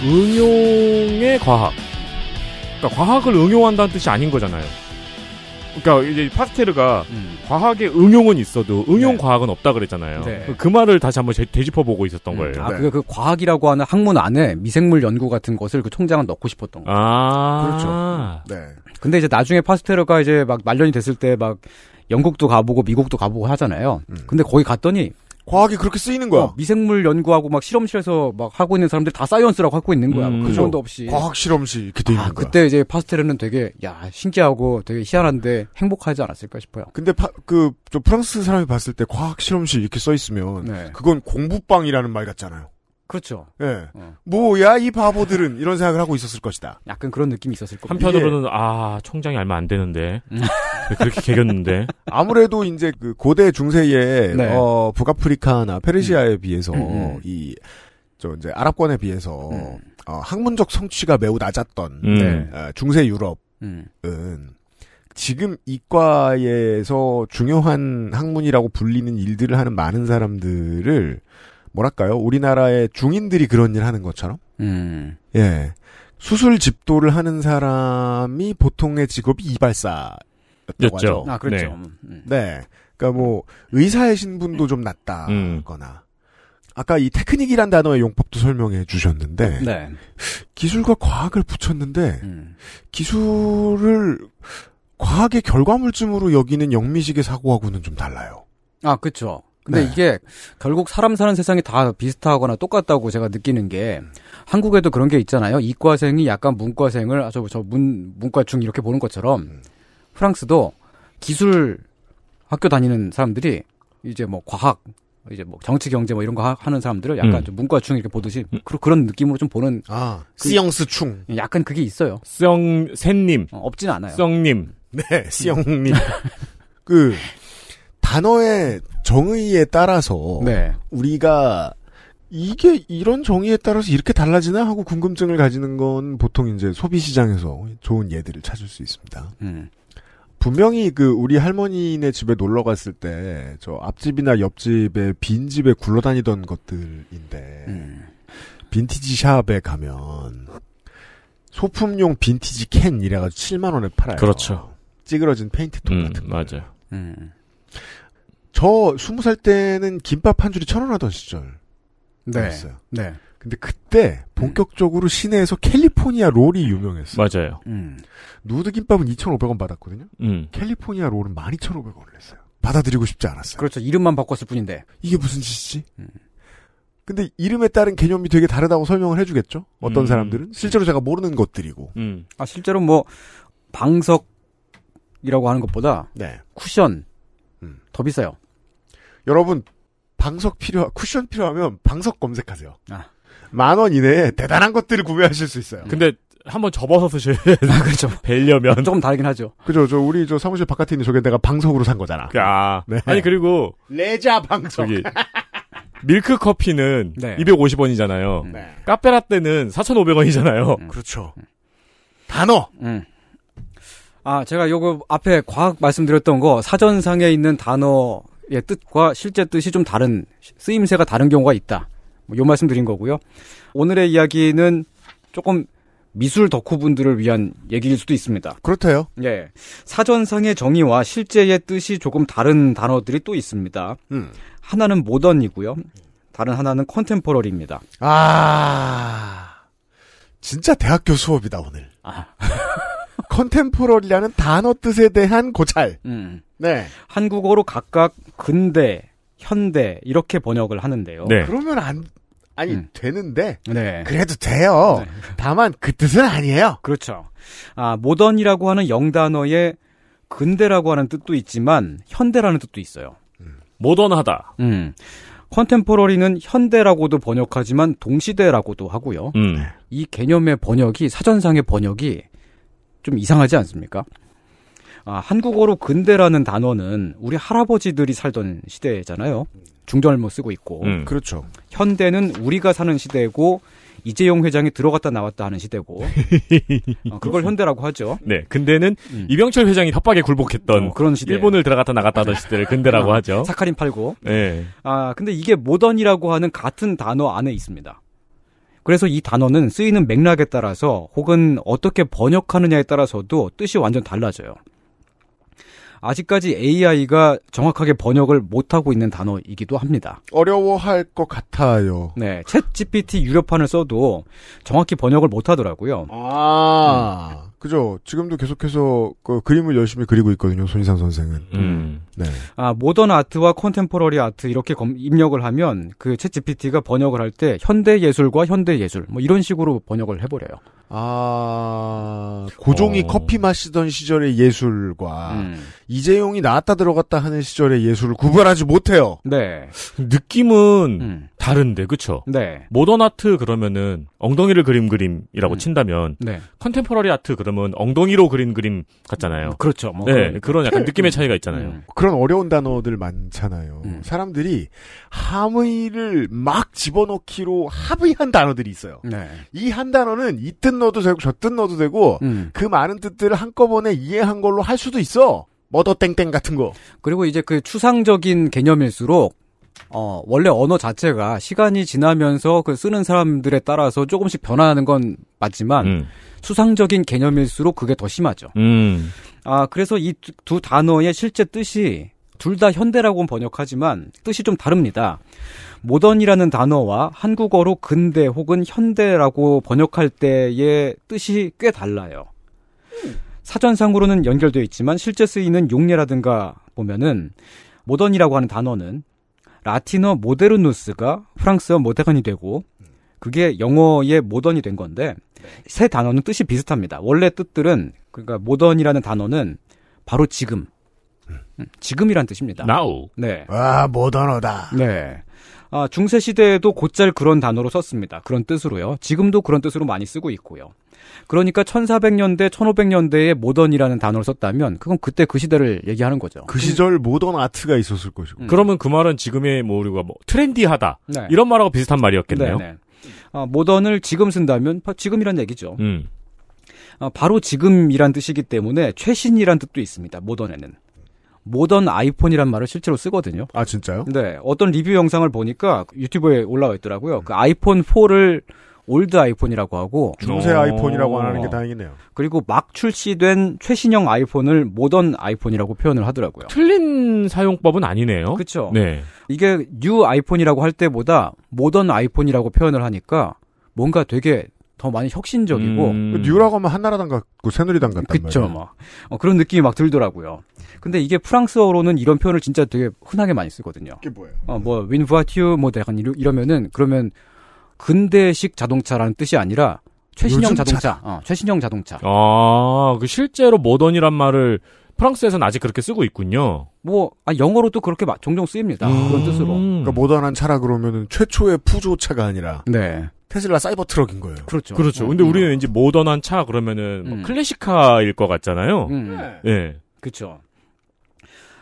응용의 과학. 그러니까 과학을 응용한다는 뜻이 아닌 거잖아요. 그러니까 이제 파스테르가 음. 과학의 응용은 있어도 응용 네. 과학은 없다 그랬잖아요. 네. 그 말을 다시 한번 되짚어 보고 있었던 음. 거예요. 아, 네. 그게 그 과학이라고 하는 학문 안에 미생물 연구 같은 것을 그 총장은 넣고 싶었던 거예요. 아~ 그렇죠. 네. 근데 이제 나중에 파스테르가 이제 막 말년이 됐을 때 막 영국도 가보고 미국도 가보고 하잖아요. 음. 근데 거기 갔더니 과학이 그렇게 쓰이는 거야. 어, 미생물 연구하고 막 실험실에서 막 하고 있는 사람들 다 사이언스라고 하고 있는 거야. 음, 그 정도 없이. 과학 실험실 이렇게 돼 있는 아, 거야. 그때 이제 파스텔은 되게 야 신기하고 되게 희한한데 행복하지 않았을까 싶어요. 근데 그저 프랑스 사람이 봤을 때 과학 실험실 이렇게 써 있으면 네. 그건 공부방이라는 말 같잖아요. 그렇죠. 예. 어. 뭐야 이 바보들은 이런 생각을 하고 있었을 것이다. 약간 그런 느낌이 있었을 겁니다. 한편으로는 예. 아총장이 얼마 안 되는데 음. 그렇게 개겼는데 [LAUGHS] 아무래도 이제 그 고대 중세의 네. 어, 북아프리카나 페르시아에 음. 비해서 음. 음. 이저 이제 아랍권에 비해서 음. 어, 학문적 성취가 매우 낮았던 음. 네. 어, 중세 유럽은 지금 이과에서 중요한 학문이라고 불리는 일들을 하는 많은 사람들을 뭐랄까요 우리나라의 중인들이 그런 일 하는 것처럼 음. 예 수술 집도를 하는 사람이 보통의 직업이 이발사였죠아 그렇죠. 네. 음. 음. 네. 그니까뭐 의사의 신분도 좀 낮다거나 음. 아까 이 테크닉이란 단어의 용법도 설명해 주셨는데 네. 기술과 과학을 붙였는데 음. 기술을 과학의 결과물쯤으로 여기는 영미식의 사고하고는 좀 달라요. 아 그렇죠. 근데 네. 이게 결국 사람 사는 세상이 다 비슷하거나 똑같다고 제가 느끼는 게 한국에도 그런 게 있잖아요. 이과생이 약간 문과생을 아, 저저 문 문과중 이렇게 보는 것처럼 프랑스도 기술 학교 다니는 사람들이 이제 뭐 과학 이제 뭐 정치 경제 뭐 이런 거 하는 사람들을 약간 음. 좀 문과충 이렇게 보듯이 음. 그, 그런 느낌으로 좀 보는 아 그, 영스충 약간 그게 있어요. 쓰영 샌님 어, 없진 않아요. 쓰영님 네 쓰영님 [LAUGHS] 그 단어의 정의에 따라서 네. 우리가 이게 이런 정의에 따라서 이렇게 달라지나 하고 궁금증을 가지는 건 보통 이제 소비 시장에서 좋은 예들을 찾을 수 있습니다. 음. 분명히 그 우리 할머니네 집에 놀러 갔을 때 저 앞집이나 옆집에 빈 집에 굴러다니던 것들인데 음. 빈티지 샵에 가면 소품용 빈티지 캔 이래가지고 7만 원에 팔아요. 그렇죠. 찌그러진 페인트통 음, 같은 거. 맞아요. 음. 저 스무 살 때는 김밥 한 줄이 천원 하던 시절. 네. 네. 근데 그때 본격적으로 음. 시내에서 캘리포니아 롤이 유명했어요. 맞아요. 음. 누드 김밥은 2,500원 받았거든요. 음. 캘리포니아 롤은 12,500원을 냈어요. 받아들이고 싶지 않았어요. 그렇죠. 이름만 바꿨을 뿐인데. 이게 무슨 짓이지? 음. 근데 이름에 따른 개념이 되게 다르다고 설명을 해주겠죠? 어떤 음. 사람들은? 실제로 제가 모르는 것들이고. 음. 아, 실제로 뭐, 방석이라고 하는 것보다. 네. 쿠션. 더 비싸요. 여러분 방석 필요 쿠션 필요하면 방석 검색하세요. 아. 만 원 이내에 대단한 것들을 구매하실 수 있어요. 근데 한번 접어서 쓰실 [LAUGHS] 아, 그렇죠. 벨려면 조금 다르긴 하죠. 그죠. 저 우리 저 사무실 바깥에 있는 저게 내가 방석으로 산 거잖아. 아, 네. 아니 그리고 레자 방석. 이 밀크 커피는 네. 250원이잖아요. 음. 네. 카페라떼는 4,500원이잖아요. 음. 그렇죠. 단어. 음. 아, 제가 요거 앞에 과학 말씀드렸던 거 사전상에 있는 단어 예, 뜻과 실제 뜻이 좀 다른 쓰임새가 다른 경우가 있다. 뭐요 말씀 드린 거고요. 오늘의 이야기는 조금 미술 덕후분들을 위한 얘기일 수도 있습니다. 그렇대요. 예. 사전상의 정의와 실제의 뜻이 조금 다른 단어들이 또 있습니다. 음. 하나는 모던이고요. 다른 하나는 컨템포러리입니다. 아. 진짜 대학교 수업이다, 오늘. 아. [LAUGHS] 컨템포러리라는 단어 뜻에 대한 고찰. 음. 네. 한국어로 각각 근대, 현대 이렇게 번역을 하는데요. 네. 그러면 안 아니 음. 되는데 네. 그래도 돼요. 네. 다만 그 뜻은 아니에요. 그렇죠. 아 모던이라고 하는 영단어에 근대라고 하는 뜻도 있지만 현대라는 뜻도 있어요. 음. 모던하다. 음. 컨템포러리는 현대라고도 번역하지만 동시대라고도 하고요. 음. 이 개념의 번역이 사전상의 번역이 좀 이상하지 않습니까? 아, 한국어로 근대라는 단어는 우리 할아버지들이 살던 시대잖아요. 중절모 쓰고 있고. 음. 그렇죠. 현대는 우리가 사는 시대고 이재용 회장이 들어갔다 나왔다 하는 시대고 어, [LAUGHS] 그걸 현대라고 하죠. 네, 근대는 음. 이병철 회장이 협박에 굴복했던 어, 그런 시대. 일본을 들어갔다 나갔다 하던 시대를 근대라고 어, 하죠. [LAUGHS] 사카린 팔고. 네. 아 근데 이게 모던이라고 하는 같은 단어 안에 있습니다. 그래서 이 단어는 쓰이는 맥락에 따라서 혹은 어떻게 번역하느냐에 따라서도 뜻이 완전 달라져요. 아직까지 AI가 정확하게 번역을 못하고 있는 단어이기도 합니다. 어려워할 것 같아요. 네, 챗 GPT 유료판을 써도 정확히 번역을 못하더라고요. 아, 음. 그죠. 지금도 계속해서 그 그림을 열심히 그리고 있거든요. 손희상 선생은. 음. 음. 네. 아 모던 아트와 컨템포러리 아트 이렇게 검, 입력을 하면 그 챗 GPT가 번역을 할 때 현대 예술과 현대 예술 뭐 이런 식으로 번역을 해버려요. 아, 고종이 어. 커피 마시던 시절의 예술과 음. 이재용이 나왔다 들어갔다 하는 시절의 예술을 구별하지 못해요. 네. 느낌은 음. 다른데, 그쵸? 네. 모던 아트 그러면은 엉덩이를 그림 그림이라고 음. 친다면, 네. 컨템포러리 아트 그러면 엉덩이로 그린 그림 같잖아요. 음, 그렇죠. 뭐 네. 그런, 그런 약간 음. 느낌의 차이가 있잖아요. 음. 그런 어려운 단어들 많잖아요. 사람들이 함의를 막 집어넣기로 합의한 단어들이 있어요. 네. 이 한 단어는 이뜻 넣어도 되고 저뜻 넣어도 되고 음. 그 많은 뜻들을 한꺼번에 이해한 걸로 할 수도 있어. 머더 땡땡 같은 거. 그리고 이제 그 추상적인 개념일수록 어, 원래 언어 자체가 시간이 지나면서 그 쓰는 사람들에 따라서 조금씩 변화하는 건 맞지만 음. 추상적인 개념일수록 그게 더 심하죠. 음. 아, 그래서 이 두 단어의 실제 뜻이 둘다 현대라고 번역하지만 뜻이 좀 다릅니다. 모던이라는 단어와 한국어로 근대 혹은 현대라고 번역할 때의 뜻이 꽤 달라요. 사전상으로는 연결되어 있지만 실제 쓰이는 용례라든가 보면은 모던이라고 하는 단어는 라틴어 모데르누스가 프랑스어 모데건이 되고 그게 영어의 모던이 된 건데 세 단어는 뜻이 비슷합니다. 원래 뜻들은 그러니까 모던이라는 단어는 바로 지금 음, 지금이란 뜻입니다. Now. 네. 아, 모던어다. 네. 아, 중세 시대에도 곧잘 그런 단어로 썼습니다. 그런 뜻으로요. 지금도 그런 뜻으로 많이 쓰고 있고요. 그러니까 1400년대, 1500년대에 모던이라는 단어를 썼다면 그건 그때 그 시대를 얘기하는 거죠. 그 시절 모던 아트가 있었을 것이고. 음. 그러면 그 말은 지금의 뭐 우리가 뭐 트렌디하다 네. 이런 말하고 비슷한 말이었겠네요. 네, 네. 아, 모던을 지금 쓴다면 지금이란 얘기죠. 음. 아, 바로 지금이란 뜻이기 때문에 최신이란 뜻도 있습니다. 모던에는. 모던 아이폰이란 말을 실제로 쓰거든요. 아, 진짜요? 네. 어떤 리뷰 영상을 보니까 유튜브에 올라와 있더라고요. 음. 그 아이폰 4를 올드 아이폰이라고 하고 중세 어. 아이폰이라고 안 하는 게 다행이네요. 그리고 막 출시된 최신형 아이폰을 모던 아이폰이라고 표현을 하더라고요. 틀린 사용법은 아니네요. 그렇죠. 네. 이게 뉴 아이폰이라고 할 때보다 모던 아이폰이라고 표현을 하니까 뭔가 되게 더 많이 혁신적이고 음. 그 뉴라고 하면 한나라당 같고 그 새누리당 같단 그쵸, 말이에요. 뭐. 어, 그런 느낌이 막 들더라고요. 근데 이게 프랑스어로는 이런 표현을 진짜 되게 흔하게 많이 쓰거든요. 그게 뭐예요? 어뭐 윈부아티우 뭐, 뭐 약간 이러면은 그러면 근대식 자동차라는 뜻이 아니라 최신형 자동차, 차... 어, 최신형 자동차. 아, 그 실제로 모던이란 말을 프랑스에서는 아직 그렇게 쓰고 있군요. 뭐 아, 영어로도 그렇게 마, 종종 쓰입니다. 음~ 그런 뜻으로. 그러니까 모던한 차라 그러면은 최초의 푸조차가 아니라 네. 테슬라 사이버 트럭인 거예요. 그렇죠. 그렇죠. 음, 근데 우리는 왠제 모던한 차 그러면은 뭐 음. 클래식카일 것 같잖아요. 음. 네. 예. 네. 그렇죠.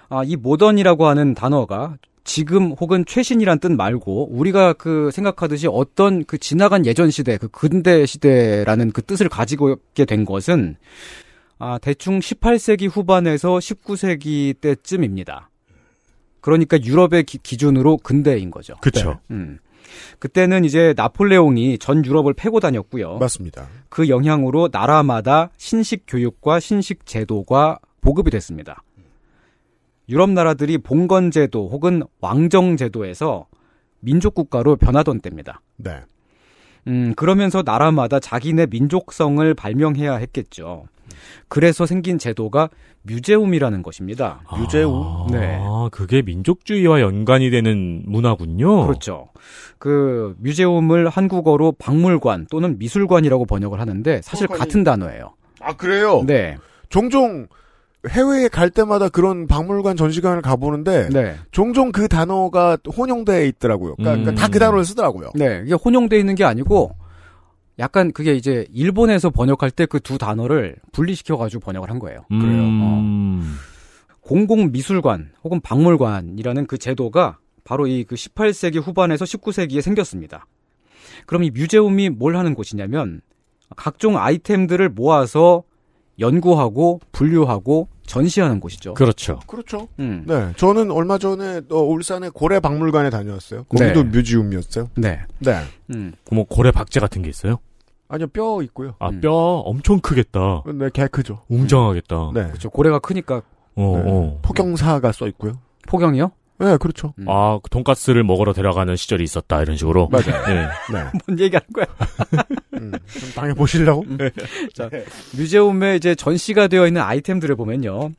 아, 이 모던이라고 하는 단어가 지금 혹은 최신이란 뜻 말고 우리가 그 생각하듯이 어떤 그 지나간 예전 시대, 그 근대 시대라는 그 뜻을 가지고 있게 된 것은 아, 대충 18세기 후반에서 19세기 때쯤입니다. 그러니까 유럽의 기, 준으로 근대인 거죠. 그렇죠. 음. 그때는 이제 나폴레옹이 전 유럽을 패고 다녔고요. 맞습니다. 그 영향으로 나라마다 신식 교육과 신식 제도가 보급이 됐습니다. 유럽 나라들이 봉건 제도 혹은 왕정 제도에서 민족 국가로 변하던 때입니다. 네. 음, 그러면서 나라마다 자기네 민족성을 발명해야 했겠죠. 그래서 생긴 제도가 뮤제움이라는 것입니다. 아, 뮤제움? 네. 아, 그게 민족주의와 연관이 되는 문화군요. 그렇죠. 그 뮤제움을 한국어로 박물관 또는 미술관이라고 번역을 하는데 사실 박물관이... 같은 단어예요. 아, 그래요? 네. 종종 해외에 갈 때마다 그런 박물관 전시관을 가보는데 네. 종종 그 단어가 혼용되어 있더라고요. 그러니까, 음. 그러니까 다 그 단어를 쓰더라고요. 네, 이게 혼용되어 있는 게 아니고 약간 그게 이제 일본에서 번역할 때 그 두 단어를 분리시켜가지고 번역을 한 거예요. 음. 그래요. 어. 공공미술관 혹은 박물관이라는 그 제도가 바로 이 그 18세기 후반에서 19세기에 생겼습니다. 그럼 이 뮤제움이 뭘 하는 곳이냐면 각종 아이템들을 모아서 연구하고 분류하고 전시하는 곳이죠. 그렇죠. 그렇죠. 음. 네, 저는 얼마 전에 어, 울산의 고래 박물관에 다녀왔어요. 거기도 네. 뮤지움이었어요 네, 네. 음. 뭐 고래 박제 같은 게 있어요? 아니요, 뼈 있고요. 아, 음. 뼈 엄청 크겠다. 네, 개 크죠. 웅장하겠다. 음. 네. 그렇죠. 고래가 크니까. 어, 네. 어. 포경사가 써 있고요. 포경이요? 네, 그렇죠. 음. 아, 그 돈가스를 먹으러 데려가는 시절이 있었다, 이런 식으로. 맞아요. 네. 네. [LAUGHS] 뭔 얘기 하는 거야? 음, 당해보시려고? 네. 자, 뮤제움에 이제 전시가 되어 있는 아이템들을 보면요.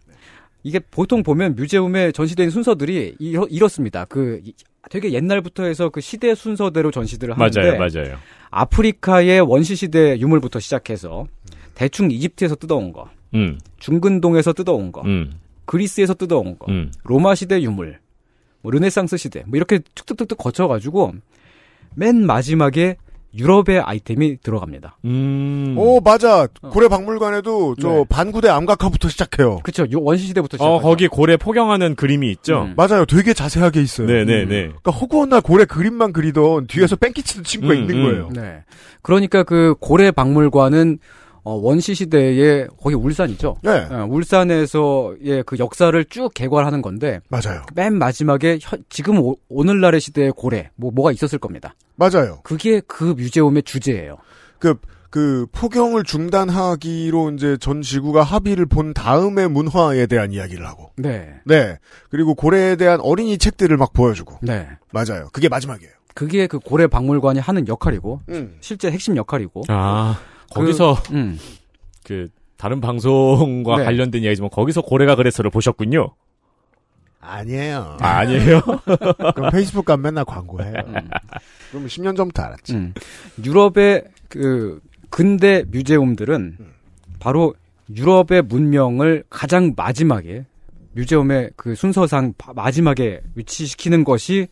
이게 보통 보면 뮤제움에 전시된 순서들이 이렇, 이렇습니다. 그 되게 옛날부터 해서 그 시대 순서대로 전시들을 하는데 맞아요, 맞아요. 아프리카의 원시시대 유물부터 시작해서 대충 이집트에서 뜯어온 거, 음. 중근동에서 뜯어온 거, 음. 그리스에서 뜯어온 거, 음. 로마 시대 유물, 뭐 르네상스 시대, 뭐 이렇게 툭툭툭툭 거쳐가지고 맨 마지막에 유럽의 아이템이 들어갑니다. 음. 오 맞아 어. 고래 박물관에도 저 네. 반구대 암각화부터 시작해요. 그렇죠. 원시 시대부터 시작. 어 거기 고래 포경하는 그림이 있죠. 음. 맞아요. 되게 자세하게 있어요. 네네네. 네, 음. 네. 그러니까 허구한 날 고래 그림만 그리던 뒤에서 음. 뺑기치는 친구가 음, 있는 음. 거예요. 네. 그러니까 그 고래 박물관은 어, 원시 시대의 거기 울산이죠. 네. 네 예, 울산에서의 그 역사를 쭉 개괄하는 건데 맞아요. 맨 마지막에 현, 지금 오, 늘날의 시대의 고래 뭐 뭐가 있었을 겁니다. 맞아요. 그게 그뮤재홈의 주제예요. 그, 그, 포경을 중단하기로 이제 전 지구가 합의를 본 다음에 문화에 대한 이야기를 하고. 네. 네. 그리고 고래에 대한 어린이 책들을 막 보여주고. 네. 맞아요. 그게 마지막이에요. 그게 그 고래 박물관이 하는 역할이고, 음. 실제 핵심 역할이고. 아, 거기서, 그, 음. 그, 다른 방송과 네. 관련된 이야기지만 거기서 고래가 그래서를 보셨군요. 아니에요. 아, 니에요 [LAUGHS] 그럼 페이스북 가면 맨날 광고해요. 음. 그럼 10년 전부터 알았지. 음. 유럽의 그 근대 뮤제움들은 음. 바로 유럽의 문명을 가장 마지막에 뮤제엄의그 순서상 마지막에 위치시키는 것이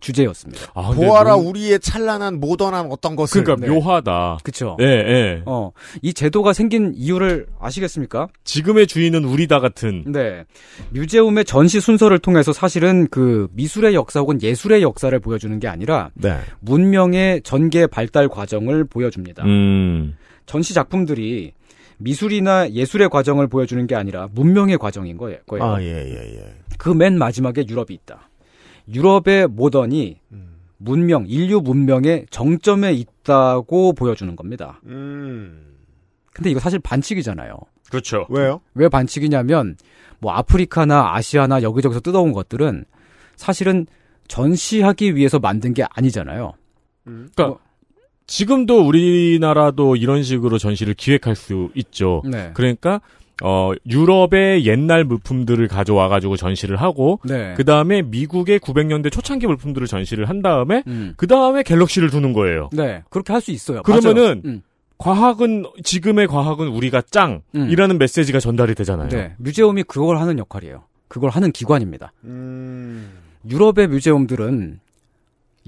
주제였습니다. 아, 보아라 뭐... 우리의 찬란한 모던한 어떤 것을. 그러니까 네. 묘하다. 그렇죠. 예, 예. 어, 이 제도가 생긴 이유를 아시겠습니까? 지금의 주인은 우리다 같은. 네. 뮤제움의 전시 순서를 통해서 사실은 그 미술의 역사 혹은 예술의 역사를 보여주는 게 아니라 네. 문명의 전개 발달 과정을 보여줍니다. 음. 전시 작품들이 미술이나 예술의 과정을 보여주는 게 아니라 문명의 과정인 거예요. 아, 예, 예, 예. 그 맨 마지막에 유럽이 있다. 유럽의 모던이 음. 문명, 인류 문명의 정점에 있다고 보여주는 겁니다. 음. 근데 이거 사실 반칙이잖아요. 그렇죠. 왜요? 왜 반칙이냐면 뭐 아프리카나 아시아나 여기저기서 뜯어온 것들은 사실은 전시하기 위해서 만든 게 아니잖아요. 음. 그러니까 어, 지금도 우리나라도 이런 식으로 전시를 기획할 수 있죠. 네. 그러니까 어, 유럽의 옛날 물품들을 가져와 가지고 전시를 하고 네. 그다음에 미국의 900년대 초창기 물품들을 전시를 한 다음에 음. 그다음에 갤럭시를 두는 거예요. 네. 그렇게 할 수 있어요. 그러면은 음. 과학은 지금의 과학은 우리가 짱이라는 음. 메시지가 전달이 되잖아요. 네. 뮤지엄이 그걸 하는 역할이에요. 그걸 하는 기관입니다. 음. 유럽의 뮤지엄들은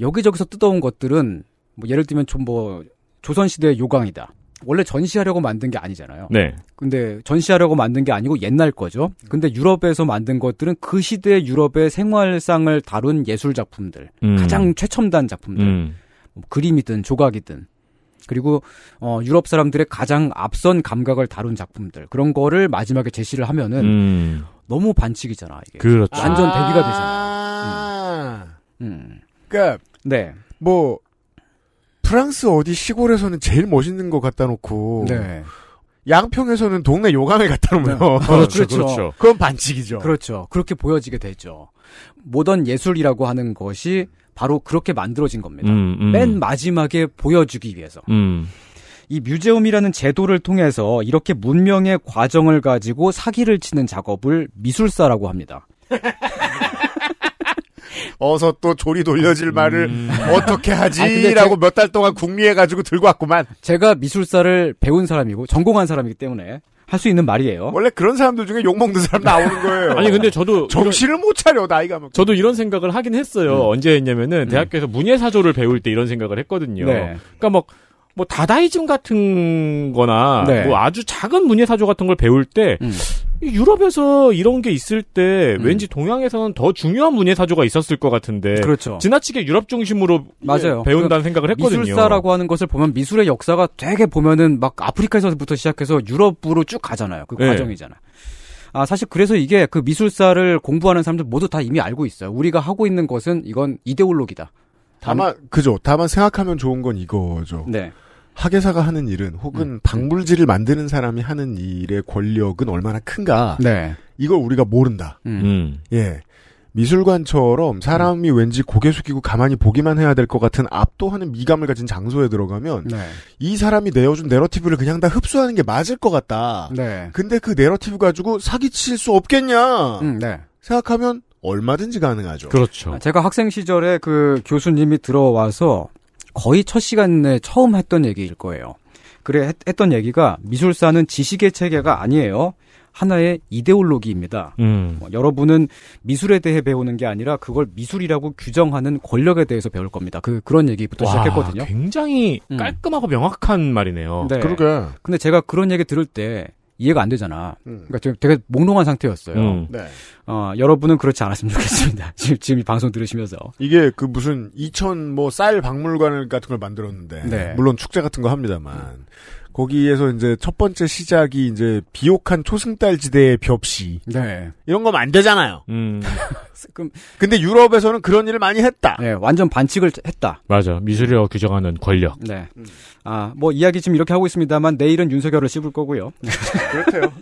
여기저기서 뜯어온 것들은 뭐 예를 들면 좀 뭐 조선시대의 요강이다. 원래 전시하려고 만든 게 아니잖아요. 네. 근데 전시하려고 만든 게 아니고 옛날 거죠. 근데 유럽에서 만든 것들은 그 시대 유럽의 생활상을 다룬 예술 작품들, 음. 가장 최첨단 작품들, 음. 뭐 그림이든 조각이든 그리고 어, 유럽 사람들의 가장 앞선 감각을 다룬 작품들 그런 거를 마지막에 제시를 하면은 음. 너무 반칙이잖아 이게. 그렇죠. 완전 대비가 되잖아. 요 아. 음. 음. 그러니까 네. 뭐 프랑스 어디 시골에서는 제일 멋있는 거 갖다 놓고 네. 양평에서는 동네 요감에 갖다 놓으면 네. [LAUGHS] 그렇죠, 그렇죠, 그렇죠. 그렇죠. 그건 반칙이죠. 그렇죠. 그렇게 보여지게 되죠. 모던 예술이라고 하는 것이 바로 그렇게 만들어진 겁니다. 음, 음. 맨 마지막에 보여주기 위해서. 음. 이 뮤제움이라는 제도를 통해서 이렇게 문명의 과정을 가지고 사기를 치는 작업을 미술사라고 합니다. 어서 또 조리 돌려질 말을 음. 어떻게 아, 하지라고 몇 달 동안 궁리해가지고 들고 왔구만. 제가 미술사를 배운 사람이고 전공한 사람이기 때문에 할 수 있는 말이에요. 원래 그런 사람들 중에 욕 먹는 사람 나오는 거예요. 아니 근데 저도 정신을 이런... 못 차려 나이가 먹. 저도 이런 생각을 하긴 했어요. 음. 언제 했냐면은 음. 대학교에서 문예사조를 배울 때 이런 생각을 했거든요. 네. 그러니까 막뭐 뭐 다다이즘 같은 거나 네. 뭐 아주 작은 문예사조 같은 걸 배울 때 음. 유럽에서 이런 게 있을 때 음. 왠지 동양에서는 더 중요한 문예 사조가 있었을 것 같은데 그렇죠. 지나치게 유럽 중심으로 맞아요. 배운다는 생각을 그 했거든요. 미술사라고 하는 것을 보면 미술의 역사가 되게 보면은 막 아프리카에서부터 시작해서 유럽으로 쭉 가잖아요. 그 네. 과정이잖아. 아, 사실 그래서 이게 그 미술사를 공부하는 사람들 모두 다 이미 알고 있어요. 우리가 하고 있는 것은 이건 이데올로기다. 다만, 다만 그죠. 다만 생각하면 좋은 건 이거죠. 네. 학예사가 하는 일은 혹은 음. 박물질을 만드는 사람이 하는 일의 권력은 얼마나 큰가. 네. 이걸 우리가 모른다. 음. 음. 예. 미술관처럼 사람이 음. 왠지 고개 숙이고 가만히 보기만 해야 될 것 같은 압도하는 미감을 가진 장소에 들어가면 네. 이 사람이 내어준 내러티브를 그냥 다 흡수하는 게 맞을 것 같다. 네. 근데 그 내러티브 가지고 사기칠 수 없겠냐? 음, 네. 생각하면 얼마든지 가능하죠. 그렇죠. 아, 제가 학생 시절에 그 교수님이 들어와서 거의 첫 시간에 처음 했던 얘기일 거예요. 그래 했, 했던 얘기가 미술사는 지식의 체계가 아니에요. 하나의 이데올로기입니다. 음. 뭐 여러분은 미술에 대해 배우는 게 아니라 그걸 미술이라고 규정하는 권력에 대해서 배울 겁니다. 그 그런 얘기부터 와, 시작했거든요. 굉장히 음. 깔끔하고 음. 명확한 말이네요. 네. 그러게. 근데 제가 그런 얘기 들을 때 이해가 안 되잖아. 음. 그러니까 되게 몽롱한 상태였어요. 음. 네. 어, 여러분은 그렇지 않았으면 좋겠습니다. [LAUGHS] 지금 지금 이 방송 들으시면서 이게 그 무슨 2천 뭐 쌀 박물관 같은 걸 만들었는데 네. 물론 축제 같은 거 합니다만 음. 거기에서 이제 첫 번째 시작이 이제 비옥한 초승달 지대의 벽시 네. 이런 거면 안 되잖아요. 음. 그럼 근데 유럽에서는 그런 일을 많이 했다. 네, 완전 반칙을 했다. 맞아. 미술이라고 규정하는 권력. 네. 아, 뭐 이야기 지금 이렇게 하고 있습니다만 내일은 윤석열을 씹을 거고요. [LAUGHS] 그렇대요.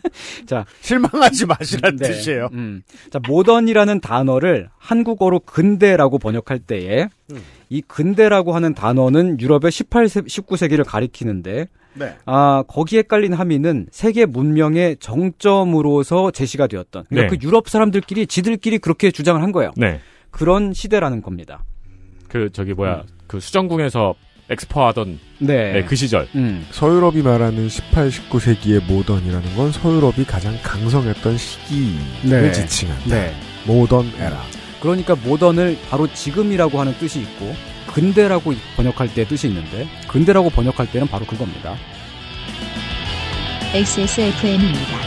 자, 실망하지 마시란 네. 뜻이에요. 음. 자, 모던이라는 단어를 한국어로 근대라고 번역할 때에 음. 이 근대라고 하는 단어는 유럽의 18세 19세기를 가리키는데 네. 아 거기에 깔린 함의는 세계 문명의 정점으로서 제시가 되었던 그러니까 네. 그 유럽 사람들끼리 지들끼리 그렇게 주장을 한 거예요. 네. 그런 시대라는 겁니다. 그 저기 뭐야 음. 그 수정궁에서 엑스퍼하던 네. 네, 그 시절. 음. 서유럽이 말하는 18, 19세기의 모던이라는 건 서유럽이 가장 강성했던 시기를 네. 지칭한다. 네. 모던 에라. 그러니까 모던을 바로 지금이라고 하는 뜻이 있고 근대라고 번역할 때 뜻이 있는데 근대라고 번역할 때는 바로 그겁니다. XSFM입니다.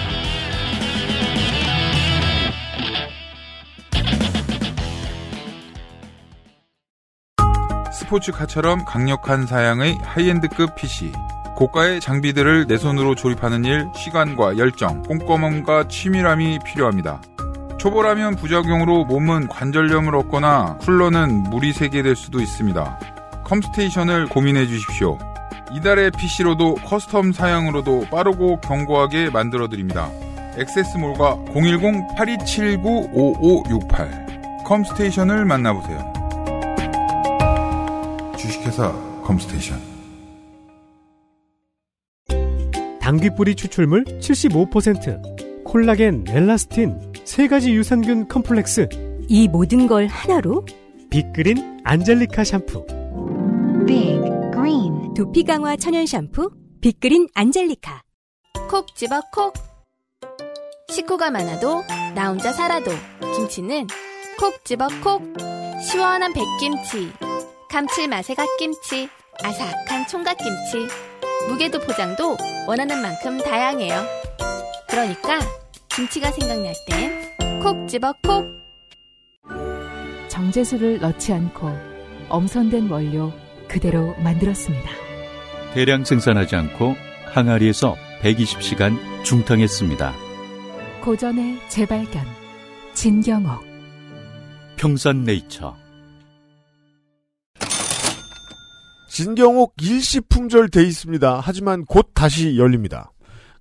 스포츠카처럼 강력한 사양의 하이엔드급 PC. 고가의 장비들을 내 손으로 조립하는 일, 시간과 열정, 꼼꼼함과 치밀함이 필요합니다. 초보라면 부작용으로 몸은 관절염을 얻거나 쿨러는 물이 새게 될 수도 있습니다. 컴스테이션을 고민해 주십시오. 이달의 PC로도 커스텀 사양으로도 빠르고 견고하게 만들어 드립니다. 엑세스몰과 010-8279-5568 컴스테이션을 만나보세요. 주식회사 컴스테이션 당귀뿌리 추출물 75% 콜라겐 엘라스틴 세 가지 유산균 컴플렉스. 이 모든 걸 하나로 빅그린 안젤리카 샴푸. 빅 그린 두피 강화 천연 샴푸 빅그린 안젤리카. 콕 집어 콕. 식구가 많아도 나 혼자 살아도 김치는 콕 집어 콕. 시원한 백김치. 감칠맛의 갓김치. 아삭한 총각김치. 무게도 포장도 원하는 만큼 다양해요. 그러니까 김치가 생각날 땐콕 집어 콕 정제수를 넣지 않고 엄선된 원료 그대로 만들었습니다. 대량 생산하지 않고 항아리에서 120시간 중탕했습니다. 고전의 재발견 진경옥 평산네이처 진경옥 일시 품절돼 있습니다. 하지만 곧 다시 열립니다.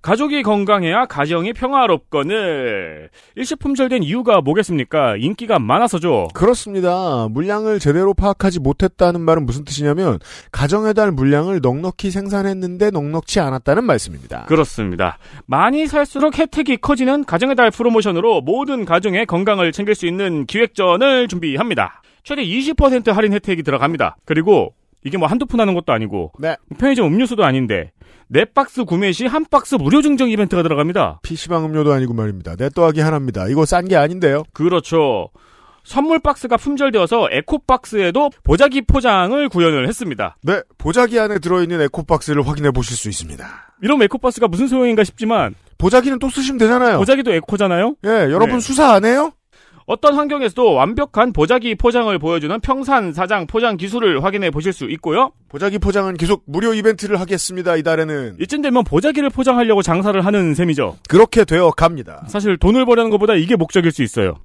가족이 건강해야 가정이 평화롭거늘. 일시품절된 이유가 뭐겠습니까? 인기가 많아서죠. 그렇습니다. 물량을 제대로 파악하지 못했다는 말은 무슨 뜻이냐면 가정에 달 물량을 넉넉히 생산했는데 넉넉치 않았다는 말씀입니다. 그렇습니다. 많이 살수록 혜택이 커지는 가정에 달 프로모션으로 모든 가정의 건강을 챙길 수 있는 기획전을 준비합니다. 최대 20% 할인 혜택이 들어갑니다. 그리고 이게 뭐 한두 푼 하는 것도 아니고 네. 편의점 음료수도 아닌데 네 박스 구매 시 한 박스 무료 증정 이벤트가 들어갑니다. PC방 음료도 아니고 말입니다. 네 또하기 하나입니다. 이거 싼 게 아닌데요. 그렇죠. 선물 박스가 품절되어서 에코 박스에도 보자기 포장을 구현을 했습니다. 네, 보자기 안에 들어있는 에코 박스를 확인해 보실 수 있습니다. 이런 에코 박스가 무슨 소용인가 싶지만 보자기는 또 쓰시면 되잖아요. 보자기도 에코잖아요. 예, 여러분 네. 수사 안 해요? 어떤 환경에서도 완벽한 보자기 포장을 보여주는 평산 사장 포장 기술을 확인해 보실 수 있고요. 보자기 포장은 계속 무료 이벤트를 하겠습니다. 이달에는 이쯤 되면 보자기를 포장하려고 장사를 하는 셈이죠. 그렇게 되어 갑니다. 사실 돈을 버려는 것보다 이게 목적일 수 있어요.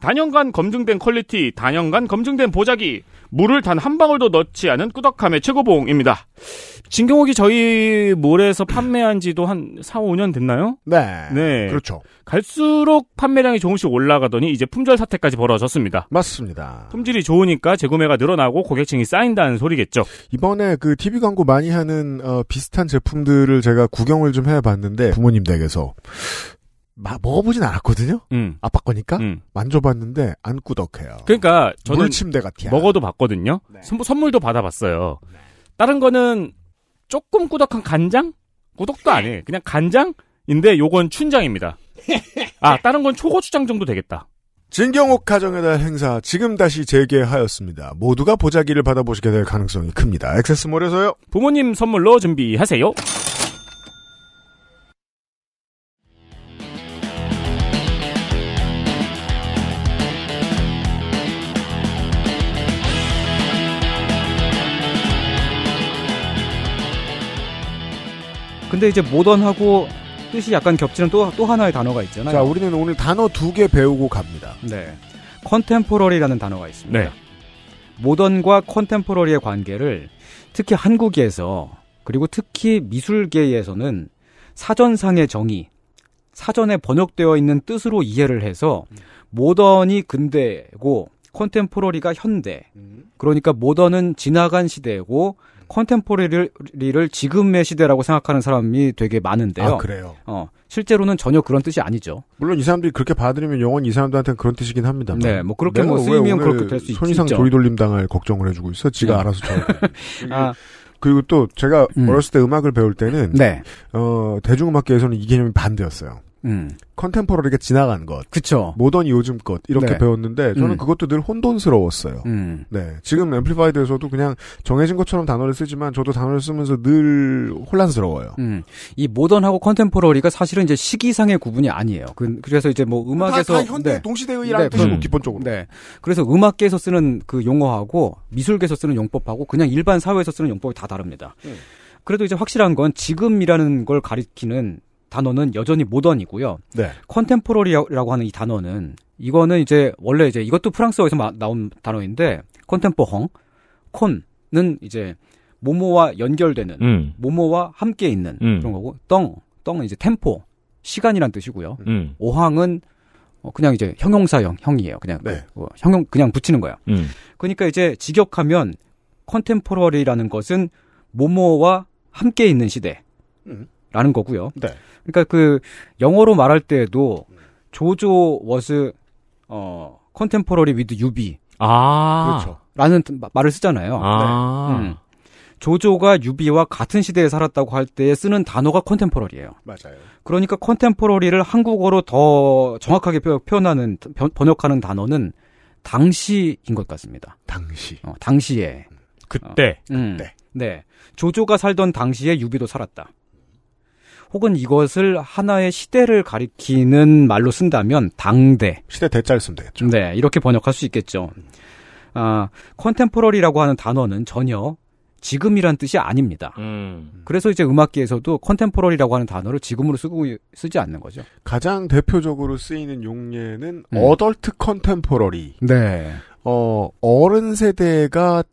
단연간 검증된 퀄리티, 단연간 검증된 보자기, 물을 단 한 방울도 넣지 않은 꾸덕함의 최고봉입니다. 진경옥이 저희 몰에서 판매한 지도 한 4, 5년 됐나요? 네. 네. 그렇죠. 갈수록 판매량이 조금씩 올라가더니 이제 품절 사태까지 벌어졌습니다. 맞습니다. 품질이 좋으니까 재구매가 늘어나고 고객층이 쌓인다는 소리겠죠. 이번에 그 TV 광고 많이 하는 어, 비슷한 제품들을 제가 구경을 좀 해봤는데 부모님 댁에서 마, 먹어보진 않았거든요. 음. 아빠 거니까 음. 만져봤는데 안 꾸덕해요. 그러니까 저는 침대 같아요. 먹어도 봤거든요. 네. 선물도 받아봤어요. 네. 다른 거는 조금 꾸덕한 간장? 꾸덕도 아니에요. 그냥 간장인데 요건 춘장입니다. 아, 다른 건 초고추장 정도 되겠다. 진경옥 가정의 달 행사 지금 다시 재개하였습니다. 모두가 보자기를 받아보시게 될 가능성이 큽니다. 액세스몰에서요. 부모님 선물로 준비하세요. 근데 이제 모던하고 뜻이 약간 겹치는 또, 또 하나의 단어가 있잖아요. 자, 우리는 오늘 단어 두 개 배우고 갑니다. 네. 컨템포러리라는 단어가 있습니다. 네. 모던과 컨템포러리의 관계를 특히 한국에서 그리고 특히 미술계에서는 사전상의 정의, 사전에 번역되어 있는 뜻으로 이해를 해서 모던이 근대고 컨템포러리가 현대. 음. 그러니까 모던은 지나간 시대고 컨템포러리를 지금의 시대라고 생각하는 사람이 되게 많은데요. 아, 그래요. 어, 실제로는 전혀 그런 뜻이 아니죠. 물론 이 사람들이 그렇게 받아들이면 영원히 이 사람들한테는 그런 뜻이긴 합니다. 네, 뭐 그렇게 뭐 쓰이면 그렇게 될 수 있죠. 손이상 조이돌림 당할 걱정을 해주고 있어. 지가 네. 알아서 잘. [LAUGHS] 아. 그리고 또 제가 음. 어렸을 때 음악을 배울 때는 네. 어, 대중음악계에서는 이 개념이 반대였어요. 음. 컨템퍼러리가 지나간 것, 그쵸. 모던이 요즘 것 이렇게 네. 배웠는데 저는 음. 그것도 늘 혼돈스러웠어요. 음. 네, 지금 앰플리파이드에서도 그냥 정해진 것처럼 단어를 쓰지만 저도 단어를 쓰면서 늘 혼란스러워요. 음. 이 모던하고 컨템퍼러리가 사실은 이제 시기상의 구분이 아니에요. 그, 래서 이제 뭐 음악에서 다, 다 현대 네. 동시대의라는 네, 뜻이고 음. 기본적으로. 네, 그래서 음악계에서 쓰는 그 용어하고 미술계에서 쓰는 용법하고 그냥 일반 사회에서 쓰는 용법이 다 다릅니다. 음. 그래도 이제 확실한 건 지금이라는 걸 가리키는 단어는 여전히 모던이고요. 네. 컨템포러리라고 하는 이 단어는 이거는 이제 원래 이제 이것도 프랑스어에서 나온 단어인데 컨템포헝 콘은 이제 모모와 연결되는 음. 모모와 함께 있는 음. 그런 거고 떵 떵은 이제 템포 시간이란 뜻이고요. 음. 오항은 어, 그냥 이제 형용사형 형이에요. 그냥 네. 뭐, 형용 그냥 붙이는 거야. 음. 그러니까 이제 직역하면 컨템포러리라는 것은 모모와 함께 있는 시대. 음. 라는 거고요. 네. 그러니까 그 영어로 말할 때에도 조조 워즈 어 컨템포러리 위드 유비 아 그렇죠. 라는 말을 쓰잖아요. 아. 네. 음. 조조가 유비와 같은 시대에 살았다고 할 때 쓰는 단어가 컨템포러리예요. 맞아요. 그러니까 컨템포러리를 한국어로 더 정확하게 표현하는 번역하는 단어는 당시인 것 같습니다. 당시. 어, 당시에. 그때. 어, 음. 그때. 네. 조조가 살던 당시에 유비도 살았다. 혹은 이것을 하나의 시대를 가리키는 말로 쓴다면 당대 시대 대자를 쓰면 되겠죠. 네, 이렇게 번역할 수 있겠죠. 아, 컨템포러리라고 하는 단어는 전혀 지금이란 뜻이 아닙니다. 음. 그래서 이제 음악계에서도 컨템포러리라고 하는 단어를 지금으로 쓰고 쓰지 않는 거죠. 가장 대표적으로 쓰이는 용례는 음. 어덜트 컨템포러리. 네. 어, 어른 세대가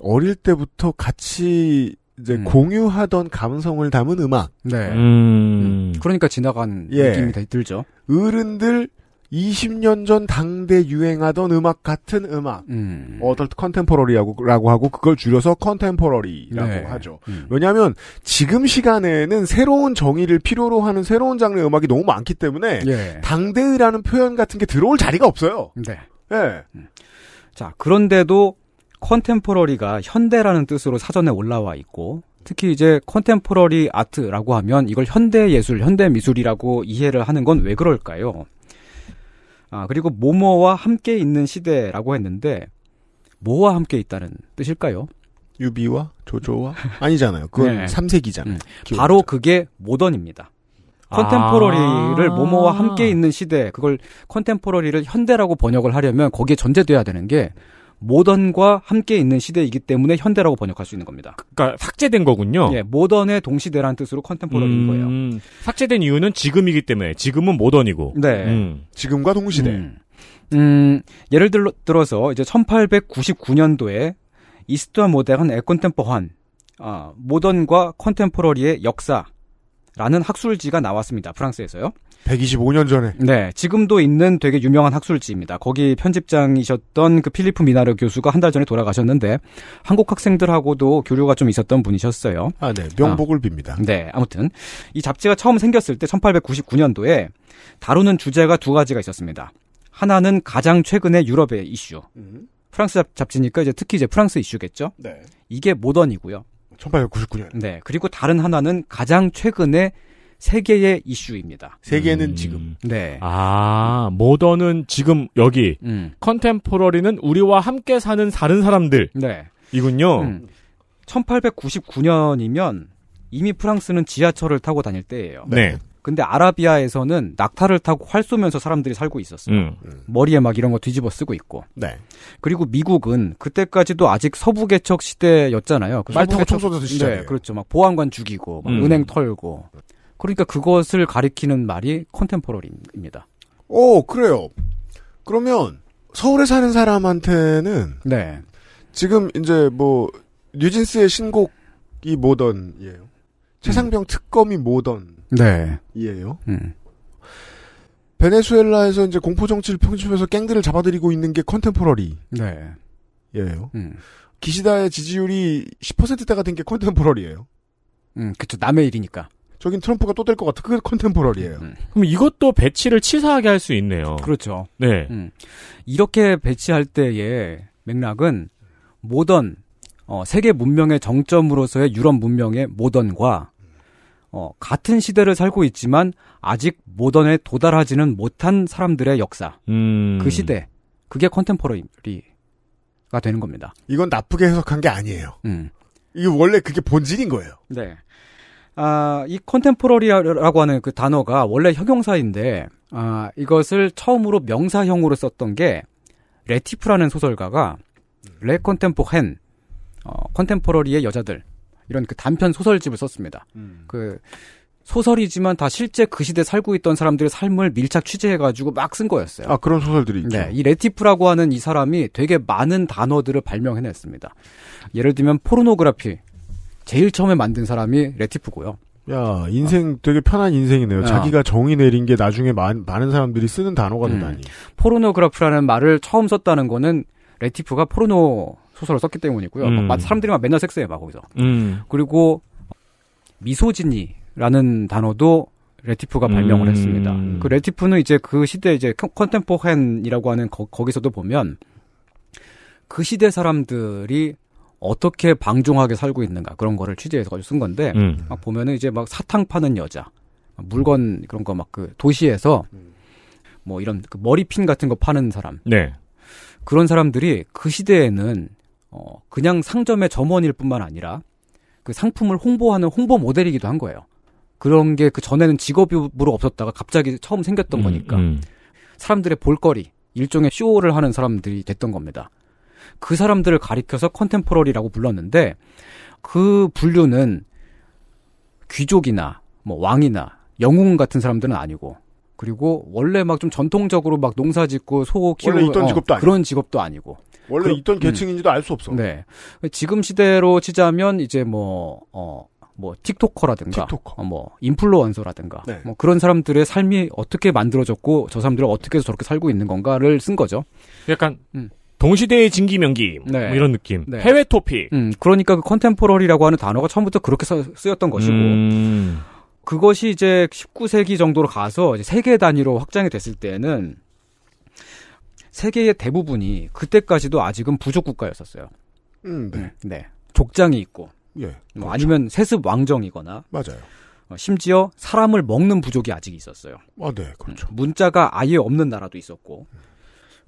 어릴 때부터 같이 이제 음. 공유하던 감성을 담은 음악. 네. 음. 음. 그러니까 지나간 예. 느낌이 들죠. 어른들 20년 전 당대 유행하던 음악 같은 음악. 음. 어덜트 컨템포러리라고 하고 그걸 줄여서 컨템포러리라고 네. 하죠. 음. 왜냐하면 지금 시간에는 새로운 정의를 필요로 하는 새로운 장르의 음악이 너무 많기 때문에 예. 당대라는 표현 같은 게 들어올 자리가 없어요. 네. 예. 음. 자 그런데도 컨템포러리가 현대라는 뜻으로 사전에 올라와 있고 특히 이제 컨템포러리 아트라고 하면 이걸 현대 예술, 현대 미술이라고 이해를 하는 건 왜 그럴까요? 아, 그리고 모모와 함께 있는 시대라고 했는데 뭐와 함께 있다는 뜻일까요? 유비와 조조와 아니잖아요. 그건 네. 3세기잖아요. 음. 바로 그게 모던입니다. 컨템포러리를 아~ 모모와 함께 있는 시대, 그걸 컨템포러리를 현대라고 번역을 하려면 거기에 전제돼야 되는 게 모던과 함께 있는 시대이기 때문에 현대라고 번역할 수 있는 겁니다. 그러니까 삭제된 거군요. 예, 모던의 동시대라는 뜻으로 컨템포러리인 음, 거예요. 삭제된 이유는 지금이기 때문에 지금은 모던이고. 네. 음. 지금과 동시대. 음. 음, 예를 들어, 들어서 이제 1899년도에 이스트와 모델은 에콘템포헌, 아, 모던과 컨템포러리의 역사라는 학술지가 나왔습니다. 프랑스에서요. 125년 전에. 네, 지금도 있는 되게 유명한 학술지입니다. 거기 편집장이셨던 그 필리프 미나르 교수가 한 달 전에 돌아가셨는데 한국 학생들하고도 교류가 좀 있었던 분이셨어요. 아, 네, 명복을 아, 빕니다. 네, 아무튼 이 잡지가 처음 생겼을 때 1899년도에 다루는 주제가 두 가지가 있었습니다. 하나는 가장 최근의 유럽의 이슈. 음. 프랑스 잡지니까 이제 특히 이제 프랑스 이슈겠죠. 네. 이게 모던이고요. 1899년. 네. 그리고 다른 하나는 가장 최근의 세계의 이슈입니다. 세계는 음. 지금. 네. 아, 모더는 지금 여기. 음. 컨템포러리는 우리와 함께 사는 다른 사람들. 네. 이군요. 음. 1899년이면 이미 프랑스는 지하철을 타고 다닐 때예요. 네. 근데 아라비아에서는 낙타를 타고 활 쏘면서 사람들이 살고 있었어요. 음. 머리에 막 이런 거 뒤집어 쓰고 있고. 네. 그리고 미국은 그때까지도 아직 서부 개척 시대였잖아요. 그말 타고 총 쏘면서 시작. 네, 그렇죠. 막 보안관 죽이고, 막 음. 은행 털고. 그러니까 그것을 가리키는 말이 컨템포러리입니다. 오, 어, 그래요. 그러면 서울에 사는 사람한테는 네. 지금 이제 뭐 뉴진스의 신곡이 모던이요 음. 최상병 특검이 네. 모던이에요. 음. 베네수엘라에서 이제 공포 정치를 편집해서 갱들을 잡아들이고 있는 게 컨템포러리예요. 네. 음. 기시다의 지지율이 10%대가 된 게 컨템포러리예요. 음, 그쵸. 남의 일이니까. 저긴 트럼프가 또 될 것 같아. 그게 컨템포러리예요. 음. 그럼 이것도 배치를 치사하게 할 수 있네요. 그렇죠. 네. 음. 이렇게 배치할 때의 맥락은 모던 어, 세계 문명의 정점으로서의 유럽 문명의 모던과 어, 같은 시대를 살고 있지만 아직 모던에 도달하지는 못한 사람들의 역사. 음. 그 시대. 그게 컨템포러리가 되는 겁니다. 이건 나쁘게 해석한 게 아니에요. 음. 이게 원래 그게 본질인 거예요. 네. 아, 이 컨템포러리라고 하는 그 단어가 원래 형용사인데 아, 이것을 처음으로 명사형으로 썼던 게 레티프라는 소설가가 레 컨템포 헨 어, 컨템포러리의 여자들 이런 그 단편 소설집을 썼습니다. 음. 그 소설이지만 다 실제 그 시대 살고 있던 사람들의 삶을 밀착 취재해가지고 막 쓴 거였어요. 아 그런 소설들이 있죠. 네, 이 레티프라고 하는 이 사람이 되게 많은 단어들을 발명해냈습니다. 예를 들면 포르노그래피 제일 처음에 만든 사람이 레티프고요. 야, 인생 어. 되게 편한 인생이네요. 어. 자기가 정의 내린 게 나중에 많, 많은 사람들이 쓰는 단어가 된다니. 음. 포르노그래프라는 말을 처음 썼다는 거는 레티프가 포르노 소설을 썼기 때문이고요. 음. 막 사람들이 막 맨날 섹스해 막 거기서. 음. 그리고 미소지니라는 단어도 레티프가 발명을 음. 했습니다. 그 레티프는 이제 그 시대 이제 컨템포헨이라고 하는 거, 거기서도 보면 그 시대 사람들이 어떻게 방종하게 살고 있는가 그런 거를 취재해서 가지고 쓴 건데 음. 막 보면은 이제 막 사탕 파는 여자 물건 그런 거 막 그 도시에서 뭐 이런 그 머리핀 같은 거 파는 사람 네. 그런 사람들이 그 시대에는 어 그냥 상점의 점원일 뿐만 아니라 그 상품을 홍보하는 홍보 모델이기도 한 거예요. 그런 게 그 전에는 직업으로 없었다가 갑자기 처음 생겼던 음, 거니까 음. 사람들의 볼거리 일종의 쇼를 하는 사람들이 됐던 겁니다. 그 사람들을 가리켜서 컨템포러리라고 불렀는데 그 분류는 귀족이나 뭐 왕이나 영웅 같은 사람들은 아니고 그리고 원래 막 좀 전통적으로 막 농사 짓고 소 키우고 원래 있던 어, 직업도 아니고. 그런 직업도 아니고 원래 그, 있던 음. 계층인지도 음. 알수 없어. 네. 지금 시대로 치자면 이제 뭐 어, 뭐 틱톡커라든가 틱토커. 어, 뭐 인플루언서라든가 네. 뭐 그런 사람들의 삶이 어떻게 만들어졌고 저 사람들은 어떻게 해서 저렇게 살고 있는 건가를 쓴 거죠. 약간 음. 동시대의 징기명기 네. 뭐 이런 느낌. 네. 해외 토피 음, 그러니까 그 컨템포러리라고 하는 단어가 처음부터 그렇게 쓰였던 것이고 음... 그것이 이제 19세기 정도로 가서 이제 세계 단위로 확장이 됐을 때는 세계의 대부분이 그때까지도 아직은 부족 국가였었어요. 음, 네. 음, 네. 족장이 있고, 예, 뭐 그렇죠. 뭐 아니면 세습 왕정이거나, 맞아요. 어, 심지어 사람을 먹는 부족이 아직 있었어요. 아, 네, 그렇죠. 음, 문자가 아예 없는 나라도 있었고, 음.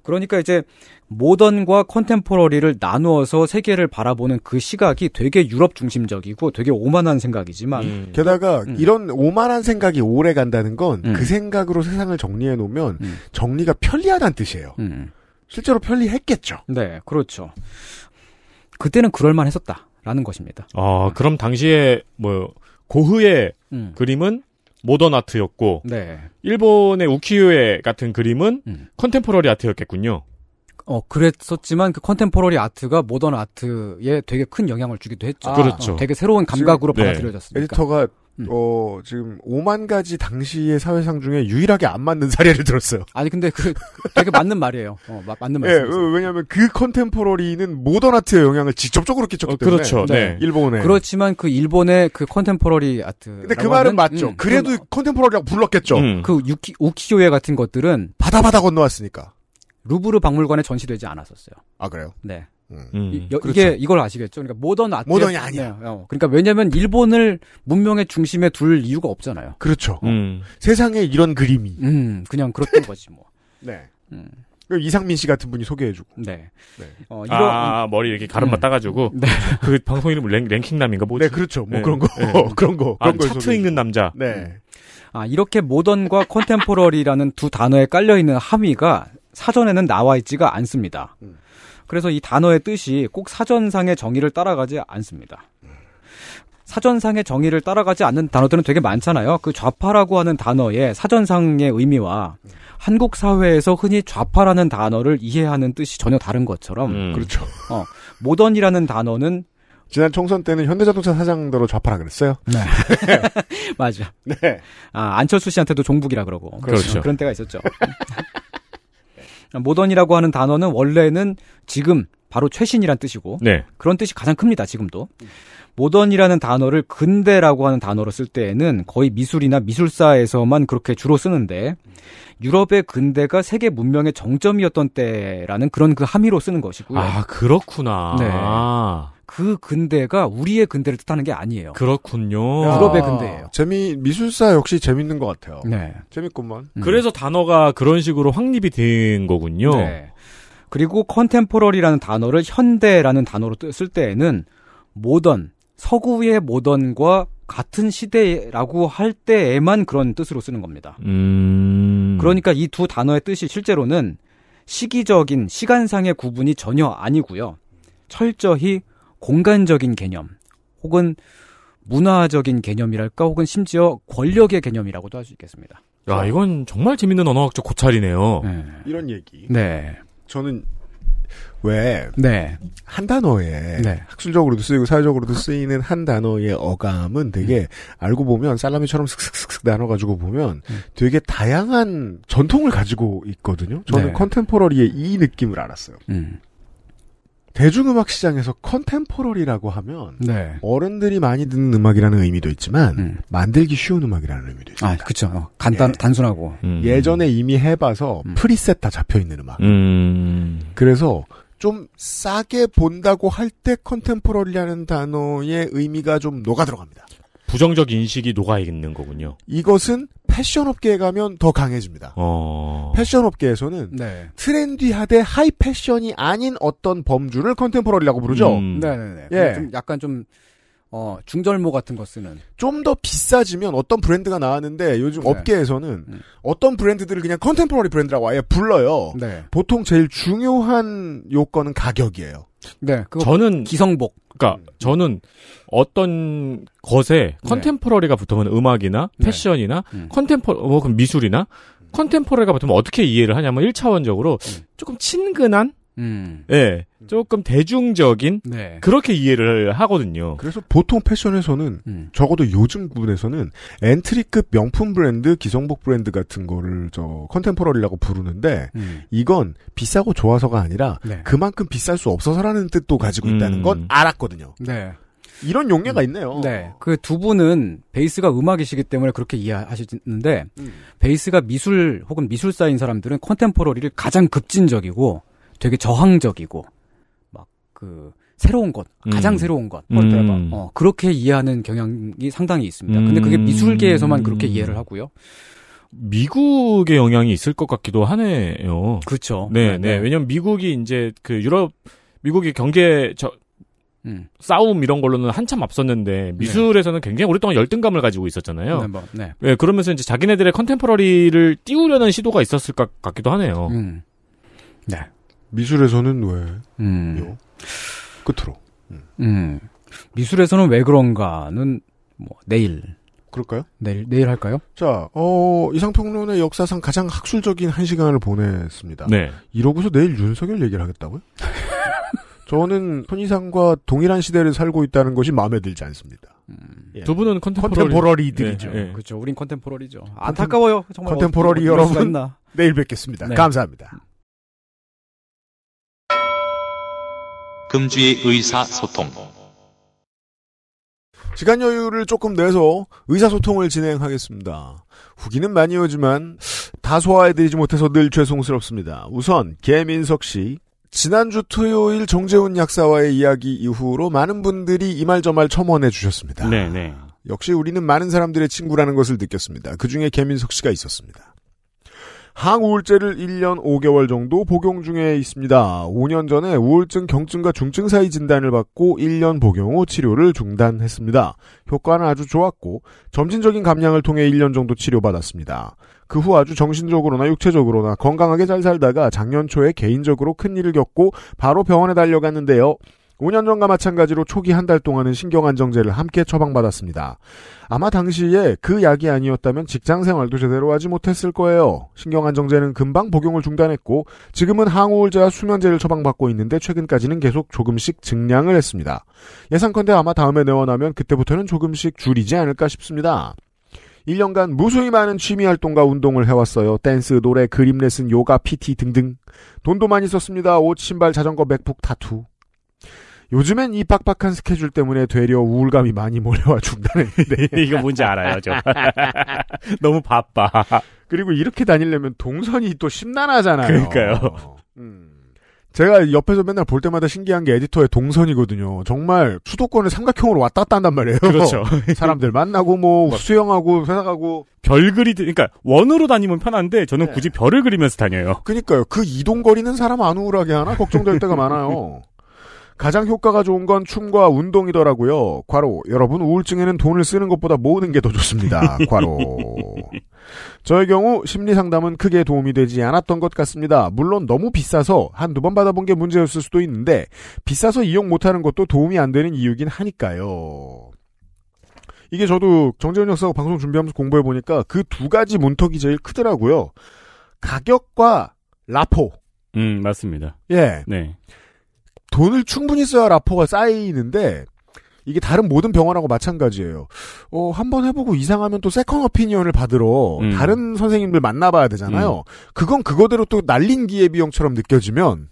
그러니까 이제 모던과 컨템포러리를 나누어서 세계를 바라보는 그 시각이 되게 유럽 중심적이고 되게 오만한 생각이지만 음. 게다가 음. 이런 오만한 생각이 오래 간다는 건그 음. 그 생각으로 세상을 정리해 놓으면 음. 정리가 편리하다는 뜻이에요. 음. 실제로 편리했겠죠. 네, 그렇죠. 그때는 그럴 만했었다라는 것입니다. 아, 그럼 당시에 뭐 고흐의 음. 그림은 모던 아트였고 네. 일본의 우키요에 같은 그림은 음. 컨템포러리 아트였겠군요. 어 그랬었지만 그 컨템포러리 아트가 모던 아트에 되게 큰 영향을 주기도 했죠. 아, 그렇죠. 어, 되게 새로운 감각으로 받아들여졌습니다. 네. 에디터가 음. 어, 지금 5만 가지 당시의 사회상 중에 유일하게 안 맞는 사례를 들었어요. 아니, 근데 그, 되게 맞는 말이에요. 어, 마, 맞는 예, 말이에요. 네, 어, 왜냐면 하그 컨템포러리는 모던 아트의 영향을 직접적으로 끼쳤기 어, 때문에. 그렇죠. 네, 네. 일본에. 그렇지만 그 일본의 그 컨템포러리 아트. 근데 그 말은 하는, 맞죠. 음, 그래도 그 컨템포러리라고 불렀겠죠. 음. 그 유키, 우키요에 같은 것들은. 바다바다 건너왔으니까. 루브르 박물관에 전시되지 않았었어요. 아, 그래요? 네. 음, 이, 게 그렇죠. 이걸 아시겠죠? 그러니까 모던 아트 모던이 아니야. 네, 어. 그러니까 왜냐면 하 일본을 문명의 중심에 둘 이유가 없잖아요. 그렇죠. 어. 음. 세상에 이런 그림이. 음, 그냥 그렇던 [LAUGHS] 거지 뭐. 네. 음. 그 이상민 씨 같은 분이 소개해주고. 네. 네. 어, 이런, 아, 머리 이렇게 가름마 네. 음. 따가지고. 네. [LAUGHS] 그 방송 이름 랭, 킹남인가 뭐지? 네, 그렇죠. 뭐 네. 그런 거. 네. [LAUGHS] 그런 거. 아, 그런 걸 차트 읽는 남자. 네. 음. 아, 이렇게 모던과 컨템포러리라는 두 단어에 깔려있는 함의가 사전에는 나와 있지가 않습니다. 음. 그래서 이 단어의 뜻이 꼭 사전상의 정의를 따라가지 않습니다. 사전상의 정의를 따라가지 않는 단어들은 되게 많잖아요. 그 좌파라고 하는 단어의 사전상의 의미와 한국 사회에서 흔히 좌파라는 단어를 이해하는 뜻이 전혀 다른 것처럼. 음. 그렇죠. 어, 모던이라는 단어는 지난 총선 때는 현대자동차 사장대로 좌파라 그랬어요. 네. 네. [LAUGHS] 맞아. 네. 아, 안철수 씨한테도 종북이라 그러고. 그렇죠. 그런 때가 있었죠. [LAUGHS] 모던이라고 하는 단어는 원래는 지금 바로 최신이란 뜻이고 네. 그런 뜻이 가장 큽니다. 지금도 모던이라는 단어를 근대라고 하는 단어로 쓸 때에는 거의 미술이나 미술사에서만 그렇게 주로 쓰는데 유럽의 근대가 세계 문명의 정점이었던 때라는 그런 그 함의로 쓰는 것이고요. 아 그렇구나. 네. 아. 그 근대가 우리의 근대를 뜻하는 게 아니에요. 그렇군요. 유럽의 근대예요. 재미 미술사 역시 재밌는 것 같아요. 네, 재밌구만. 음. 그래서 단어가 그런 식으로 확립이 된 거군요. 네. 그리고 컨템포러리라는 단어를 현대라는 단어로 쓸 때에는 모던, 서구의 모던과 같은 시대라고 할 때에만 그런 뜻으로 쓰는 겁니다. 음... 그러니까 이 두 단어의 뜻이 실제로는 시기적인 시간상의 구분이 전혀 아니고요. 철저히 공간적인 개념 혹은 문화적인 개념이랄까 혹은 심지어 권력의 개념이라고도 할 수 있겠습니다. 야 이건 정말 재밌는 언어학적 고찰이네요. 네. 이런 얘기. 네. 저는 왜한 네. 단어에 네. 학술적으로도 쓰이고 사회적으로도 쓰이는 한 단어의 어감은 되게 음. 알고 보면 살라미처럼 슥슥슥 나눠 가지고 보면 음. 되게 다양한 전통을 가지고 있거든요. 저는 네. 컨템포러리의 이 느낌을 알았어요. 음. 대중음악 시장에서 컨템포러리라고 하면 네. 어른들이 많이 듣는 음악이라는 의미도 있지만 음. 만들기 쉬운 음악이라는 의미도 있어요. 아, 그렇죠. 간단 예. 단순하고 음. 예전에 이미 해봐서 음. 프리셋 다 잡혀 있는 음악. 음. 그래서 좀 싸게 본다고 할 때 컨템포러리라는 단어의 의미가 좀 녹아 들어갑니다. 부정적 인식이 녹아 있는 거군요. 이것은 패션 업계에 가면 더 강해집니다. 어... 패션 업계에서는 네. 트렌디하되 하이 패션이 아닌 어떤 범주를 컨템퍼러리라고 부르죠. 음... 네네네. 네, 네. 예. 좀 약간 좀 어, 중절모 같은 거 쓰는. 좀 더 비싸지면 어떤 브랜드가 나왔는데 요즘 네. 업계에서는 음. 어떤 브랜드들을 그냥 컨템포러리 브랜드라고 아예 불러요. 네. 보통 제일 중요한 요건은 가격이에요. 네. 저는 기성복. 그러니까 음. 저는 어떤 것에 네. 컨템포러리가 붙으면 음악이나 네. 패션이나 네. 음. 컨템포러 뭐 그럼 미술이나 음. 컨템포러리가 붙으면 어떻게 이해를 하냐면 1차원적으로 음. 조금 친근한 음. 예, 조금 대중적인 네. 그렇게 이해를 하거든요. 그래서 보통 패션에서는 음. 적어도 요즘 분에서는 엔트리급 명품 브랜드, 기성복 브랜드 같은 거를 저 컨템포러리라고 부르는데 음. 이건 비싸고 좋아서가 아니라 네. 그만큼 비쌀 수 없어서라는 뜻도 가지고 음. 있다는 건 알았거든요. 네. 이런 용례가 음. 있네요. 네. 그 두 분은 베이스가 음악이시기 때문에 그렇게 이해하시는데, 음. 베이스가 미술 혹은 미술사인 사람들은 컨템포러리를 가장 급진적이고, 되게 저항적이고 막 그 새로운 것 음. 가장 음. 새로운 것 어, 음. 어, 그렇게 이해하는 경향이 상당히 있습니다. 근데 그게 음. 미술계에서만 그렇게 이해를 하고요. 미국의 영향이 있을 것 같기도 하네요. 그렇죠. 네, 네. 네. 네. 왜냐면 미국이 이제 그 유럽 미국의 경제 저 음. 싸움 이런 걸로는 한참 앞섰는데 네. 미술에서는 네. 굉장히 오랫동안 열등감을 가지고 있었잖아요. 네, 뭐, 네. 네, 그러면서 이제 자기네들의 컨템포러리를 띄우려는 시도가 있었을 것 같기도 하네요. 음. 네. 미술에서는 왜? 음. 요? 끝으로. 음. 음. 미술에서는 왜 그런가는 뭐 내일. 그럴까요? 내일 내일 할까요? 자, 어, 이상평론의 역사상 가장 학술적인 한 시간을 보냈습니다. 네. 이러고서 내일 윤석열 얘기를 하겠다고요? [LAUGHS] 저는 손이상과 동일한 시대를 살고 있다는 것이 마음에 들지 않습니다. 음, 예. 두 분은 컨템포러리. 들이죠 네, 네. 그렇죠. 우린 컨템포러리죠. 안타까워요. 정말 컨템포러리 여러분. 내일 뵙겠습니다. 네. 감사합니다. 음. 금주의 의사소통. 시간 여유를 조금 내서 의사소통을 진행하겠습니다. 후기는 많이 오지만 다 소화해드리지 못해서 늘 죄송스럽습니다. 우선 개민석 씨. 지난주 토요일 정재훈 약사와의 이야기 이후로 많은 분들이 이말저말 첨언해 주셨습니다. 네, 네. 역시 우리는 많은 사람들의 친구라는 것을 느꼈습니다. 그 중에 개민석 씨가 있었습니다. 항우울제를 1년 5개월 정도 복용 중에 있습니다. 5년 전에 우울증 경증과 중증 사이 진단을 받고 1년 복용 후 치료를 중단했습니다. 효과는 아주 좋았고 점진적인 감량을 통해 1년 정도 치료받았습니다. 그 후 아주 정신적으로나 육체적으로나 건강하게 잘 살다가 작년 초에 개인적으로 큰 일을 겪고 바로 병원에 달려갔는데요. 5년 전과 마찬가지로 초기 한 달 동안은 신경안정제를 함께 처방받았습니다. 아마 당시에 그 약이 아니었다면 직장 생활도 제대로 하지 못했을 거예요. 신경안정제는 금방 복용을 중단했고 지금은 항우울제와 수면제를 처방받고 있는데 최근까지는 계속 조금씩 증량을 했습니다. 예상컨대 아마 다음에 내원하면 그때부터는 조금씩 줄이지 않을까 싶습니다. 1년간 무수히 많은 취미 활동과 운동을 해왔어요. 댄스, 노래, 그림 레슨, 요가, PT 등등. 돈도 많이 썼습니다. 옷, 신발, 자전거, 맥북, 타투. 요즘엔 이 빡빡한 스케줄 때문에 되려 우울감이 많이 몰려와 준다는데 [LAUGHS] 이거 뭔지 알아요, 저. [LAUGHS] 너무 바빠. 그리고 이렇게 다니려면 동선이 또 심란하잖아요. 그러니까요. 음. 제가 옆에서 맨날 볼 때마다 신기한 게 에디터의 동선이거든요. 정말 수도권을 삼각형으로 왔다 갔다 한단 말이에요. 그렇죠. [LAUGHS] 사람들 만나고 뭐, 뭐 수영하고 회사 가고 별 그리 그러니까 원으로 다니면 편한데 저는 네. 굳이 별을 그리면서 다녀요. 그러니까요. 그 이동 거리는 사람 안 우울하게 하나 걱정될 때가 많아요. 가장 효과가 좋은 건 춤과 운동이더라고요. 과로. 여러분 우울증에는 돈을 쓰는 것보다 모으는 게 더 좋습니다. [LAUGHS] 과로. 저의 경우 심리 상담은 크게 도움이 되지 않았던 것 같습니다. 물론 너무 비싸서 한 두 번 받아본 게 문제였을 수도 있는데 비싸서 이용 못하는 것도 도움이 안 되는 이유긴 하니까요. 이게 저도 정재훈 역사하고 방송 준비하면서 공부해 보니까 그 두 가지 문턱이 제일 크더라고요. 가격과 라포. 음 맞습니다. 예. 네. 돈을 충분히 써야 라포가 쌓이는데 이게 다른 모든 병원하고 마찬가지예요. 어, 한번 해보고 이상하면 또 세컨 어피니언을 받으러 음. 다른 선생님들 만나봐야 되잖아요. 음. 그건 그거대로 또 날린 기회비용처럼 느껴지면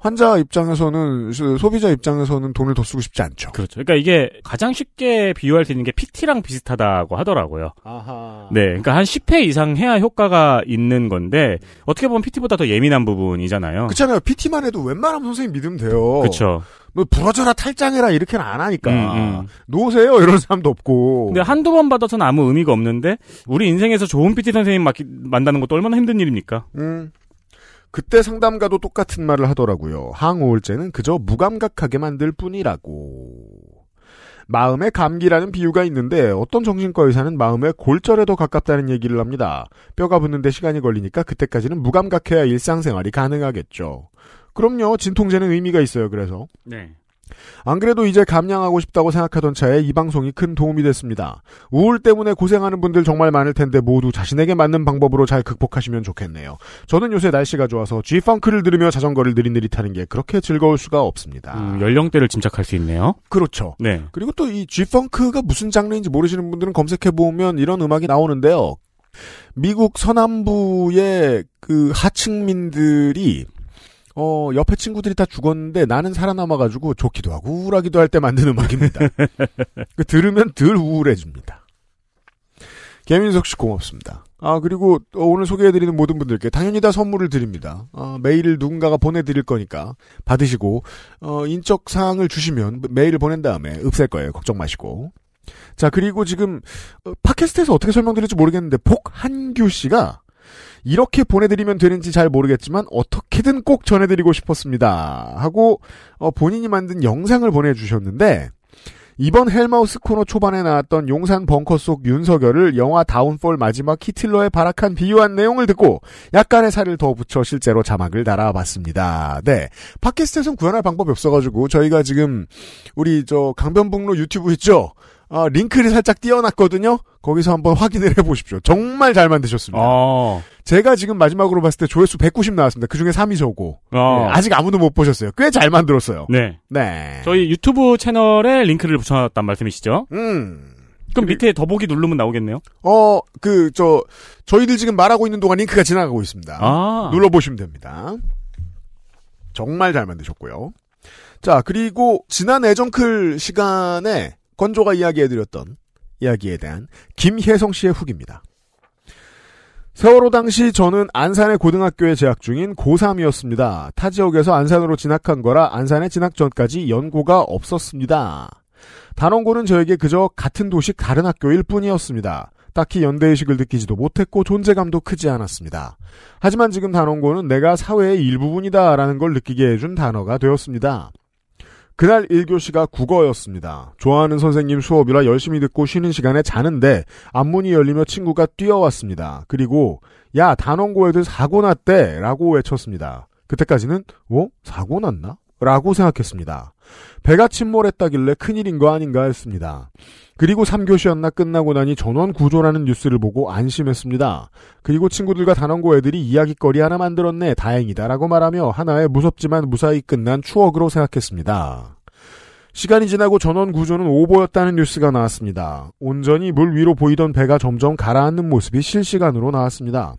환자 입장에서는 소비자 입장에서는 돈을 더 쓰고 싶지 않죠. 그렇죠. 그러니까 이게 가장 쉽게 비유할 수 있는 게 PT랑 비슷하다고 하더라고요. 아하. 네, 그러니까 한 10회 이상 해야 효과가 있는 건데 어떻게 보면 PT보다 더 예민한 부분이잖아요. 그렇잖아요. PT만 해도 웬만하면 선생님 믿으면 돼요. 그렇죠. 뭐 부러져라 탈장해라 이렇게는 안 하니까 음, 음. 놓으세요 이런 사람도 없고 근데 한두 번 받아서는 아무 의미가 없는데 우리 인생에서 좋은 PT 선생님 만나는 것도 얼마나 힘든 일입니까 음. 그때 상담가도 똑같은 말을 하더라고요. 항우울제는 그저 무감각하게 만들 뿐이라고. 마음의 감기라는 비유가 있는데 어떤 정신과 의사는 마음의 골절에 더 가깝다는 얘기를 합니다. 뼈가 붙는데 시간이 걸리니까 그때까지는 무감각해야 일상생활이 가능하겠죠. 그럼요. 진통제는 의미가 있어요. 그래서. 네. 안 그래도 이제 감량하고 싶다고 생각하던 차에 이 방송이 큰 도움이 됐습니다. 우울 때문에 고생하는 분들 정말 많을 텐데 모두 자신에게 맞는 방법으로 잘 극복하시면 좋겠네요. 저는 요새 날씨가 좋아서 g f u n k 를 들으며 자전거를 느릿느릿하는 게 그렇게 즐거울 수가 없습니다. 음, 연령대를 짐작할 수 있네요. 그렇죠. 네. 그리고 또 이 g f u n k 가 무슨 장르인지 모르시는 분들은 검색해보면 이런 음악이 나오는데요. 미국 서남부의 그 하층민들이 어, 옆에 친구들이 다 죽었는데 나는 살아남아가지고 좋기도 하고 우울하기도 할 때만드는 음악입니다. [LAUGHS] 그 들으면 덜 우울해집니다. 개민석 씨 고맙습니다. 아, 그리고 오늘 소개해드리는 모든 분들께 당연히 다 선물을 드립니다. 아, 메일을 누군가가 보내드릴 거니까 받으시고, 어, 인적 사항을 주시면 메일을 보낸 다음에 읍셀 거예요. 걱정 마시고. 자, 그리고 지금 어, 팟캐스트에서 어떻게 설명드릴지 모르겠는데 복한규 씨가 이렇게 보내드리면 되는지 잘 모르겠지만 어떻게든 꼭 전해드리고 싶었습니다. 하고 어, 본인이 만든 영상을 보내주셨는데 이번 헬마우스 코너 초반에 나왔던 용산 벙커 속 윤석열을 영화 다운폴 마지막 히틀러의 발악한 비유한 내용을 듣고 약간의 살을 더 붙여 실제로 자막을 달아봤습니다. 네. 팟캐스트에선 구현할 방법이 없어가지고 저희가 지금 우리 저 강변북로 유튜브 있죠? 아, 링크를 살짝 띄워놨거든요? 거기서 한번 확인을 해보십시오. 정말 잘 만드셨습니다. 아. 제가 지금 마지막으로 봤을 때 조회수 190 나왔습니다. 그 중에 3위 저고. 어. 아. 네, 아직 아무도 못 보셨어요. 꽤 잘 만들었어요. 네. 네. 저희 유튜브 채널에 링크를 붙여놨단 말씀이시죠? 음. 그럼 그리... 밑에 더보기 누르면 나오겠네요? 어, 그, 저, 저희들 지금 말하고 있는 동안 링크가 지나가고 있습니다. 아. 눌러보시면 됩니다. 정말 잘 만드셨고요. 자, 그리고 지난 애정클 시간에 건조가 이야기해드렸던 이야기에 대한 김혜성 씨의 후기입니다. 세월호 당시 저는 안산의 고등학교에 재학 중인 고3이었습니다. 타 지역에서 안산으로 진학한 거라 안산에 진학 전까지 연고가 없었습니다. 단원고는 저에게 그저 같은 도시 다른 학교일 뿐이었습니다. 딱히 연대의식을 느끼지도 못했고 존재감도 크지 않았습니다. 하지만 지금 단원고는 내가 사회의 일부분이다라는 걸 느끼게 해준 단어가 되었습니다. 그날 1교시가 국어였습니다. 좋아하는 선생님 수업이라 열심히 듣고 쉬는 시간에 자는데 앞문이 열리며 친구가 뛰어왔습니다. 그리고 야 단원고 애들 사고 났대 라고 외쳤습니다. 그때까지는 어? 사고 났나? 라고 생각했습니다. 배가 침몰했다길래 큰일인 거 아닌가 했습니다. 그리고 3교시였나 끝나고 나니 전원 구조라는 뉴스를 보고 안심했습니다. 그리고 친구들과 단원고 애들이 이야기거리 하나 만들었네 다행이다라고 말하며 하나의 무섭지만 무사히 끝난 추억으로 생각했습니다. 시간이 지나고 전원 구조는 오보였다는 뉴스가 나왔습니다. 온전히 물 위로 보이던 배가 점점 가라앉는 모습이 실시간으로 나왔습니다.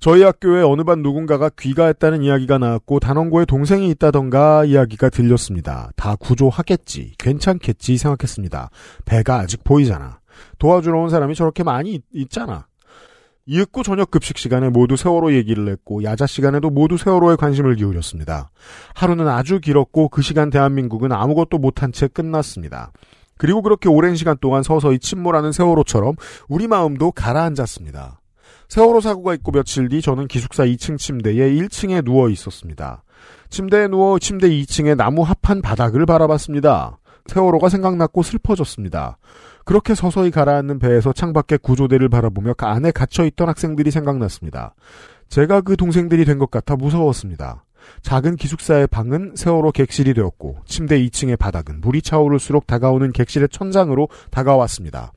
저희 학교에 어느 반 누군가가 귀가했다는 이야기가 나왔고 단원고에 동생이 있다던가 이야기가 들렸습니다. 다 구조하겠지, 괜찮겠지 생각했습니다. 배가 아직 보이잖아. 도와주러 온 사람이 저렇게 많이 있, 잖아 이윽고 저녁 급식 시간에 모두 세월호 얘기를 했고 야자 시간에도 모두 세월호에 관심을 기울였습니다. 하루는 아주 길었고 그 시간 대한민국은 아무것도 못한 채 끝났습니다. 그리고 그렇게 오랜 시간 동안 서서히 침몰하는 세월호처럼 우리 마음도 가라앉았습니다. 세월호 사고가 있고 며칠 뒤 저는 기숙사 2층 침대에 1층에 누워 있었습니다. 침대에 누워 침대 2층에 나무 합판 바닥을 바라봤습니다. 세월호가 생각났고 슬퍼졌습니다. 그렇게 서서히 가라앉는 배에서 창밖의 구조대를 바라보며 그 안에 갇혀있던 학생들이 생각났습니다. 제가 그 동생들이 된 것 같아 무서웠습니다. 작은 기숙사의 방은 세월호 객실이 되었고 침대 2층의 바닥은 물이 차오를수록 다가오는 객실의 천장으로 다가왔습니다.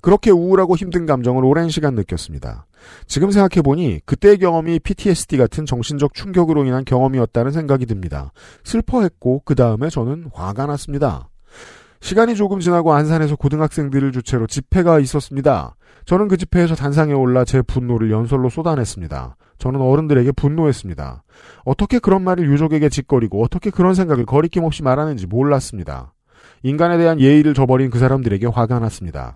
그렇게 우울하고 힘든 감정을 오랜 시간 느꼈습니다. 지금 생각해보니 그때의 경험이 PTSD 같은 정신적 충격으로 인한 경험이었다는 생각이 듭니다. 슬퍼했고 그 다음에 저는 화가 났습니다. 시간이 조금 지나고 안산에서 고등학생들을 주체로 집회가 있었습니다. 저는 그 집회에서 단상에 올라 제 분노를 연설로 쏟아냈습니다. 저는 어른들에게 분노했습니다. 어떻게 그런 말을 유족에게 짓거리고 어떻게 그런 생각을 거리낌 없이 말하는지 몰랐습니다. 인간에 대한 예의를 저버린 그 사람들에게 화가 났습니다.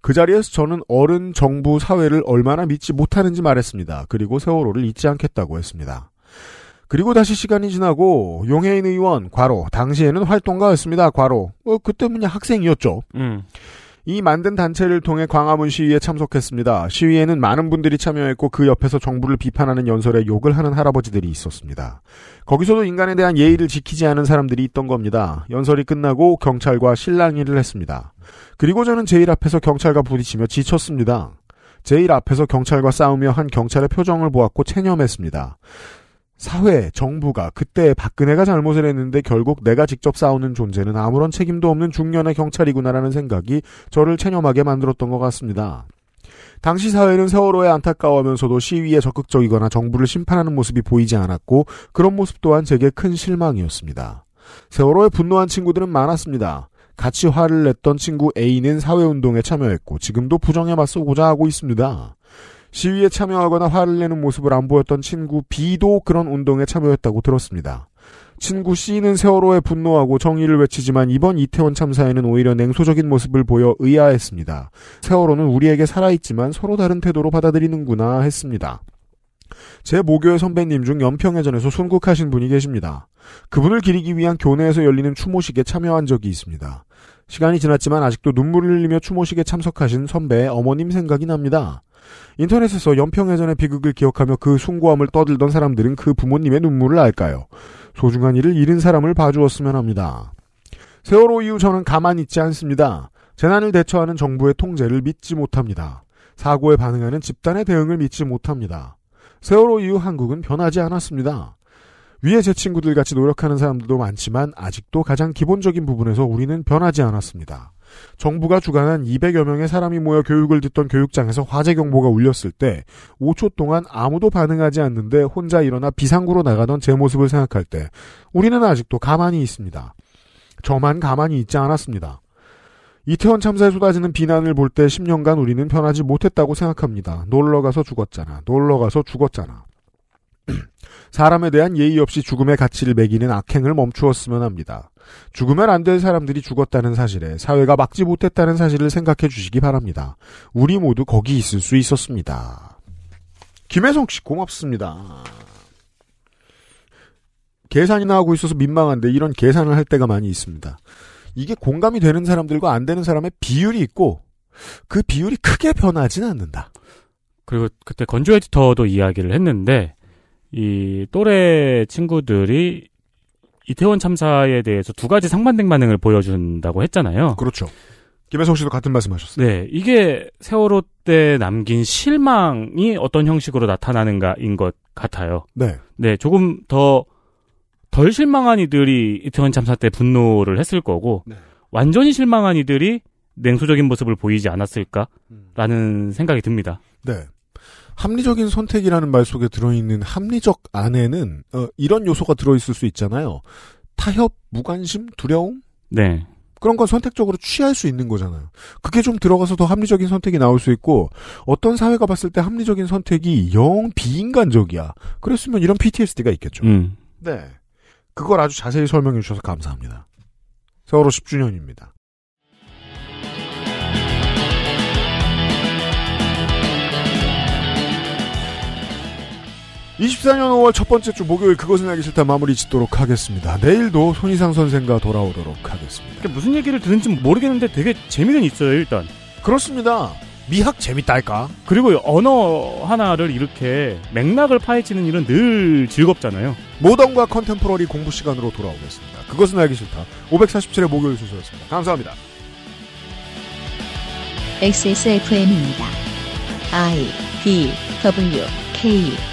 그 자리에서 저는 어른, 정부, 사회를 얼마나 믿지 못하는지 말했습니다. 그리고 세월호를 잊지 않겠다고 했습니다. 그리고 다시 시간이 지나고 용해인 의원 과로 당시에는 활동가였습니다. 과로 어, 그때 문냐 학생이었죠. 음. 이 만든 단체를 통해 광화문 시위에 참석했습니다. 시위에는 많은 분들이 참여했고 그 옆에서 정부를 비판하는 연설에 욕을 하는 할아버지들이 있었습니다. 거기서도 인간에 대한 예의를 지키지 않은 사람들이 있던 겁니다. 연설이 끝나고 경찰과 실랑이를 했습니다. 그리고 저는 제일 앞에서 경찰과 부딪히며 지쳤습니다. 제일 앞에서 경찰과 싸우며 한 경찰의 표정을 보았고 체념했습니다. 사회, 정부가 그때 박근혜가 잘못을 했는데 결국 내가 직접 싸우는 존재는 아무런 책임도 없는 중년의 경찰이구나라는 생각이 저를 체념하게 만들었던 것 같습니다. 당시 사회는 세월호에 안타까워하면서도 시위에 적극적이거나 정부를 심판하는 모습이 보이지 않았고 그런 모습 또한 제게 큰 실망이었습니다. 세월호에 분노한 친구들은 많았습니다. 같이 화를 냈던 친구 A는 사회운동에 참여했고 지금도 부정에 맞서고자 하고 있습니다. 시위에 참여하거나 화를 내는 모습을 안 보였던 친구 B도 그런 운동에 참여했다고 들었습니다. 친구 C는 세월호에 분노하고 정의를 외치지만 이번 이태원 참사에는 오히려 냉소적인 모습을 보여 의아했습니다. 세월호는 우리에게 살아있지만 서로 다른 태도로 받아들이는구나 했습니다. 제 모교의 선배님 중 연평해전에서 순국하신 분이 계십니다. 그분을 기리기 위한 교내에서 열리는 추모식에 참여한 적이 있습니다. 시간이 지났지만 아직도 눈물을 흘리며 추모식에 참석하신 선배의 어머님 생각이 납니다. 인터넷에서 연평해전의 비극을 기억하며 그 숭고함을 떠들던 사람들은 그 부모님의 눈물을 알까요? 소중한 일을 잃은 사람을 봐주었으면 합니다. 세월호 이후 저는 가만히 있지 않습니다. 재난을 대처하는 정부의 통제를 믿지 못합니다. 사고에 반응하는 집단의 대응을 믿지 못합니다. 세월호 이후 한국은 변하지 않았습니다. 위에 제 친구들 같이 노력하는 사람들도 많지만 아직도 가장 기본적인 부분에서 우리는 변하지 않았습니다. 정부가 주관한 200여 명의 사람이 모여 교육을 듣던 교육장에서 화재 경보가 울렸을 때 5초 동안 아무도 반응하지 않는데 혼자 일어나 비상구로 나가던 제 모습을 생각할 때 우리는 아직도 가만히 있습니다. 저만 가만히 있지 않았습니다. 이태원 참사에 쏟아지는 비난을 볼 때 10년간 우리는 변하지 못했다고 생각합니다. 놀러 가서 죽었잖아. 놀러 가서 죽었잖아. 사람에 대한 예의 없이 죽음의 가치를 매기는 악행을 멈추었으면 합니다. 죽으면 안 될 사람들이 죽었다는 사실에 사회가 막지 못했다는 사실을 생각해 주시기 바랍니다. 우리 모두 거기 있을 수 있었습니다. 김혜성 씨 고맙습니다. 계산이나 하고 있어서 민망한데 이런 계산을 할 때가 많이 있습니다. 이게 공감이 되는 사람들과 안 되는 사람의 비율이 있고 그 비율이 크게 변하진 않는다. 그리고 그때 건조 에디터도 이야기를 했는데 이 또래 친구들이 이태원 참사에 대해서 두 가지 상반된 반응을 보여준다고 했잖아요. 그렇죠. 김혜성 씨도 같은 말씀하셨어요. 네, 이게 세월호 때 남긴 실망이 어떤 형식으로 나타나는가인 것 같아요. 네, 네, 조금 더 덜 실망한 이들이 이태원 참사 때 분노를 했을 거고 네. 완전히 실망한 이들이 냉소적인 모습을 보이지 않았을까라는 생각이 듭니다. 네. 합리적인 선택이라는 말 속에 들어있는 합리적 안에는 어, 이런 요소가 들어있을 수 있잖아요. 타협, 무관심, 두려움. 네. 그런 건 선택적으로 취할 수 있는 거잖아요. 그게 좀 들어가서 더 합리적인 선택이 나올 수 있고 어떤 사회가 봤을 때 합리적인 선택이 영 비인간적이야. 그랬으면 이런 PTSD가 있겠죠. 음. 네. 그걸 아주 자세히 설명해 주셔서 감사합니다. 세월호 10주년입니다. 24년 5월 첫 번째 주 목요일 그것은 알기 싫다 마무리 짓도록 하겠습니다. 내일도 손희상 선생과 돌아오도록 하겠습니다. 무슨 얘기를 듣는지 모르겠는데 되게 재미는 있어요, 일단. 그렇습니다. 미학 재밌다할까? 그리고 언어 하나를 이렇게 맥락을 파헤치는 일은 늘 즐겁잖아요. 모던과 컨템포러리 공부 시간으로 돌아오겠습니다. 그것은 알기 싫다. 547회 목요일 순서였습니다. 감사합니다. XSFM입니다. I D W K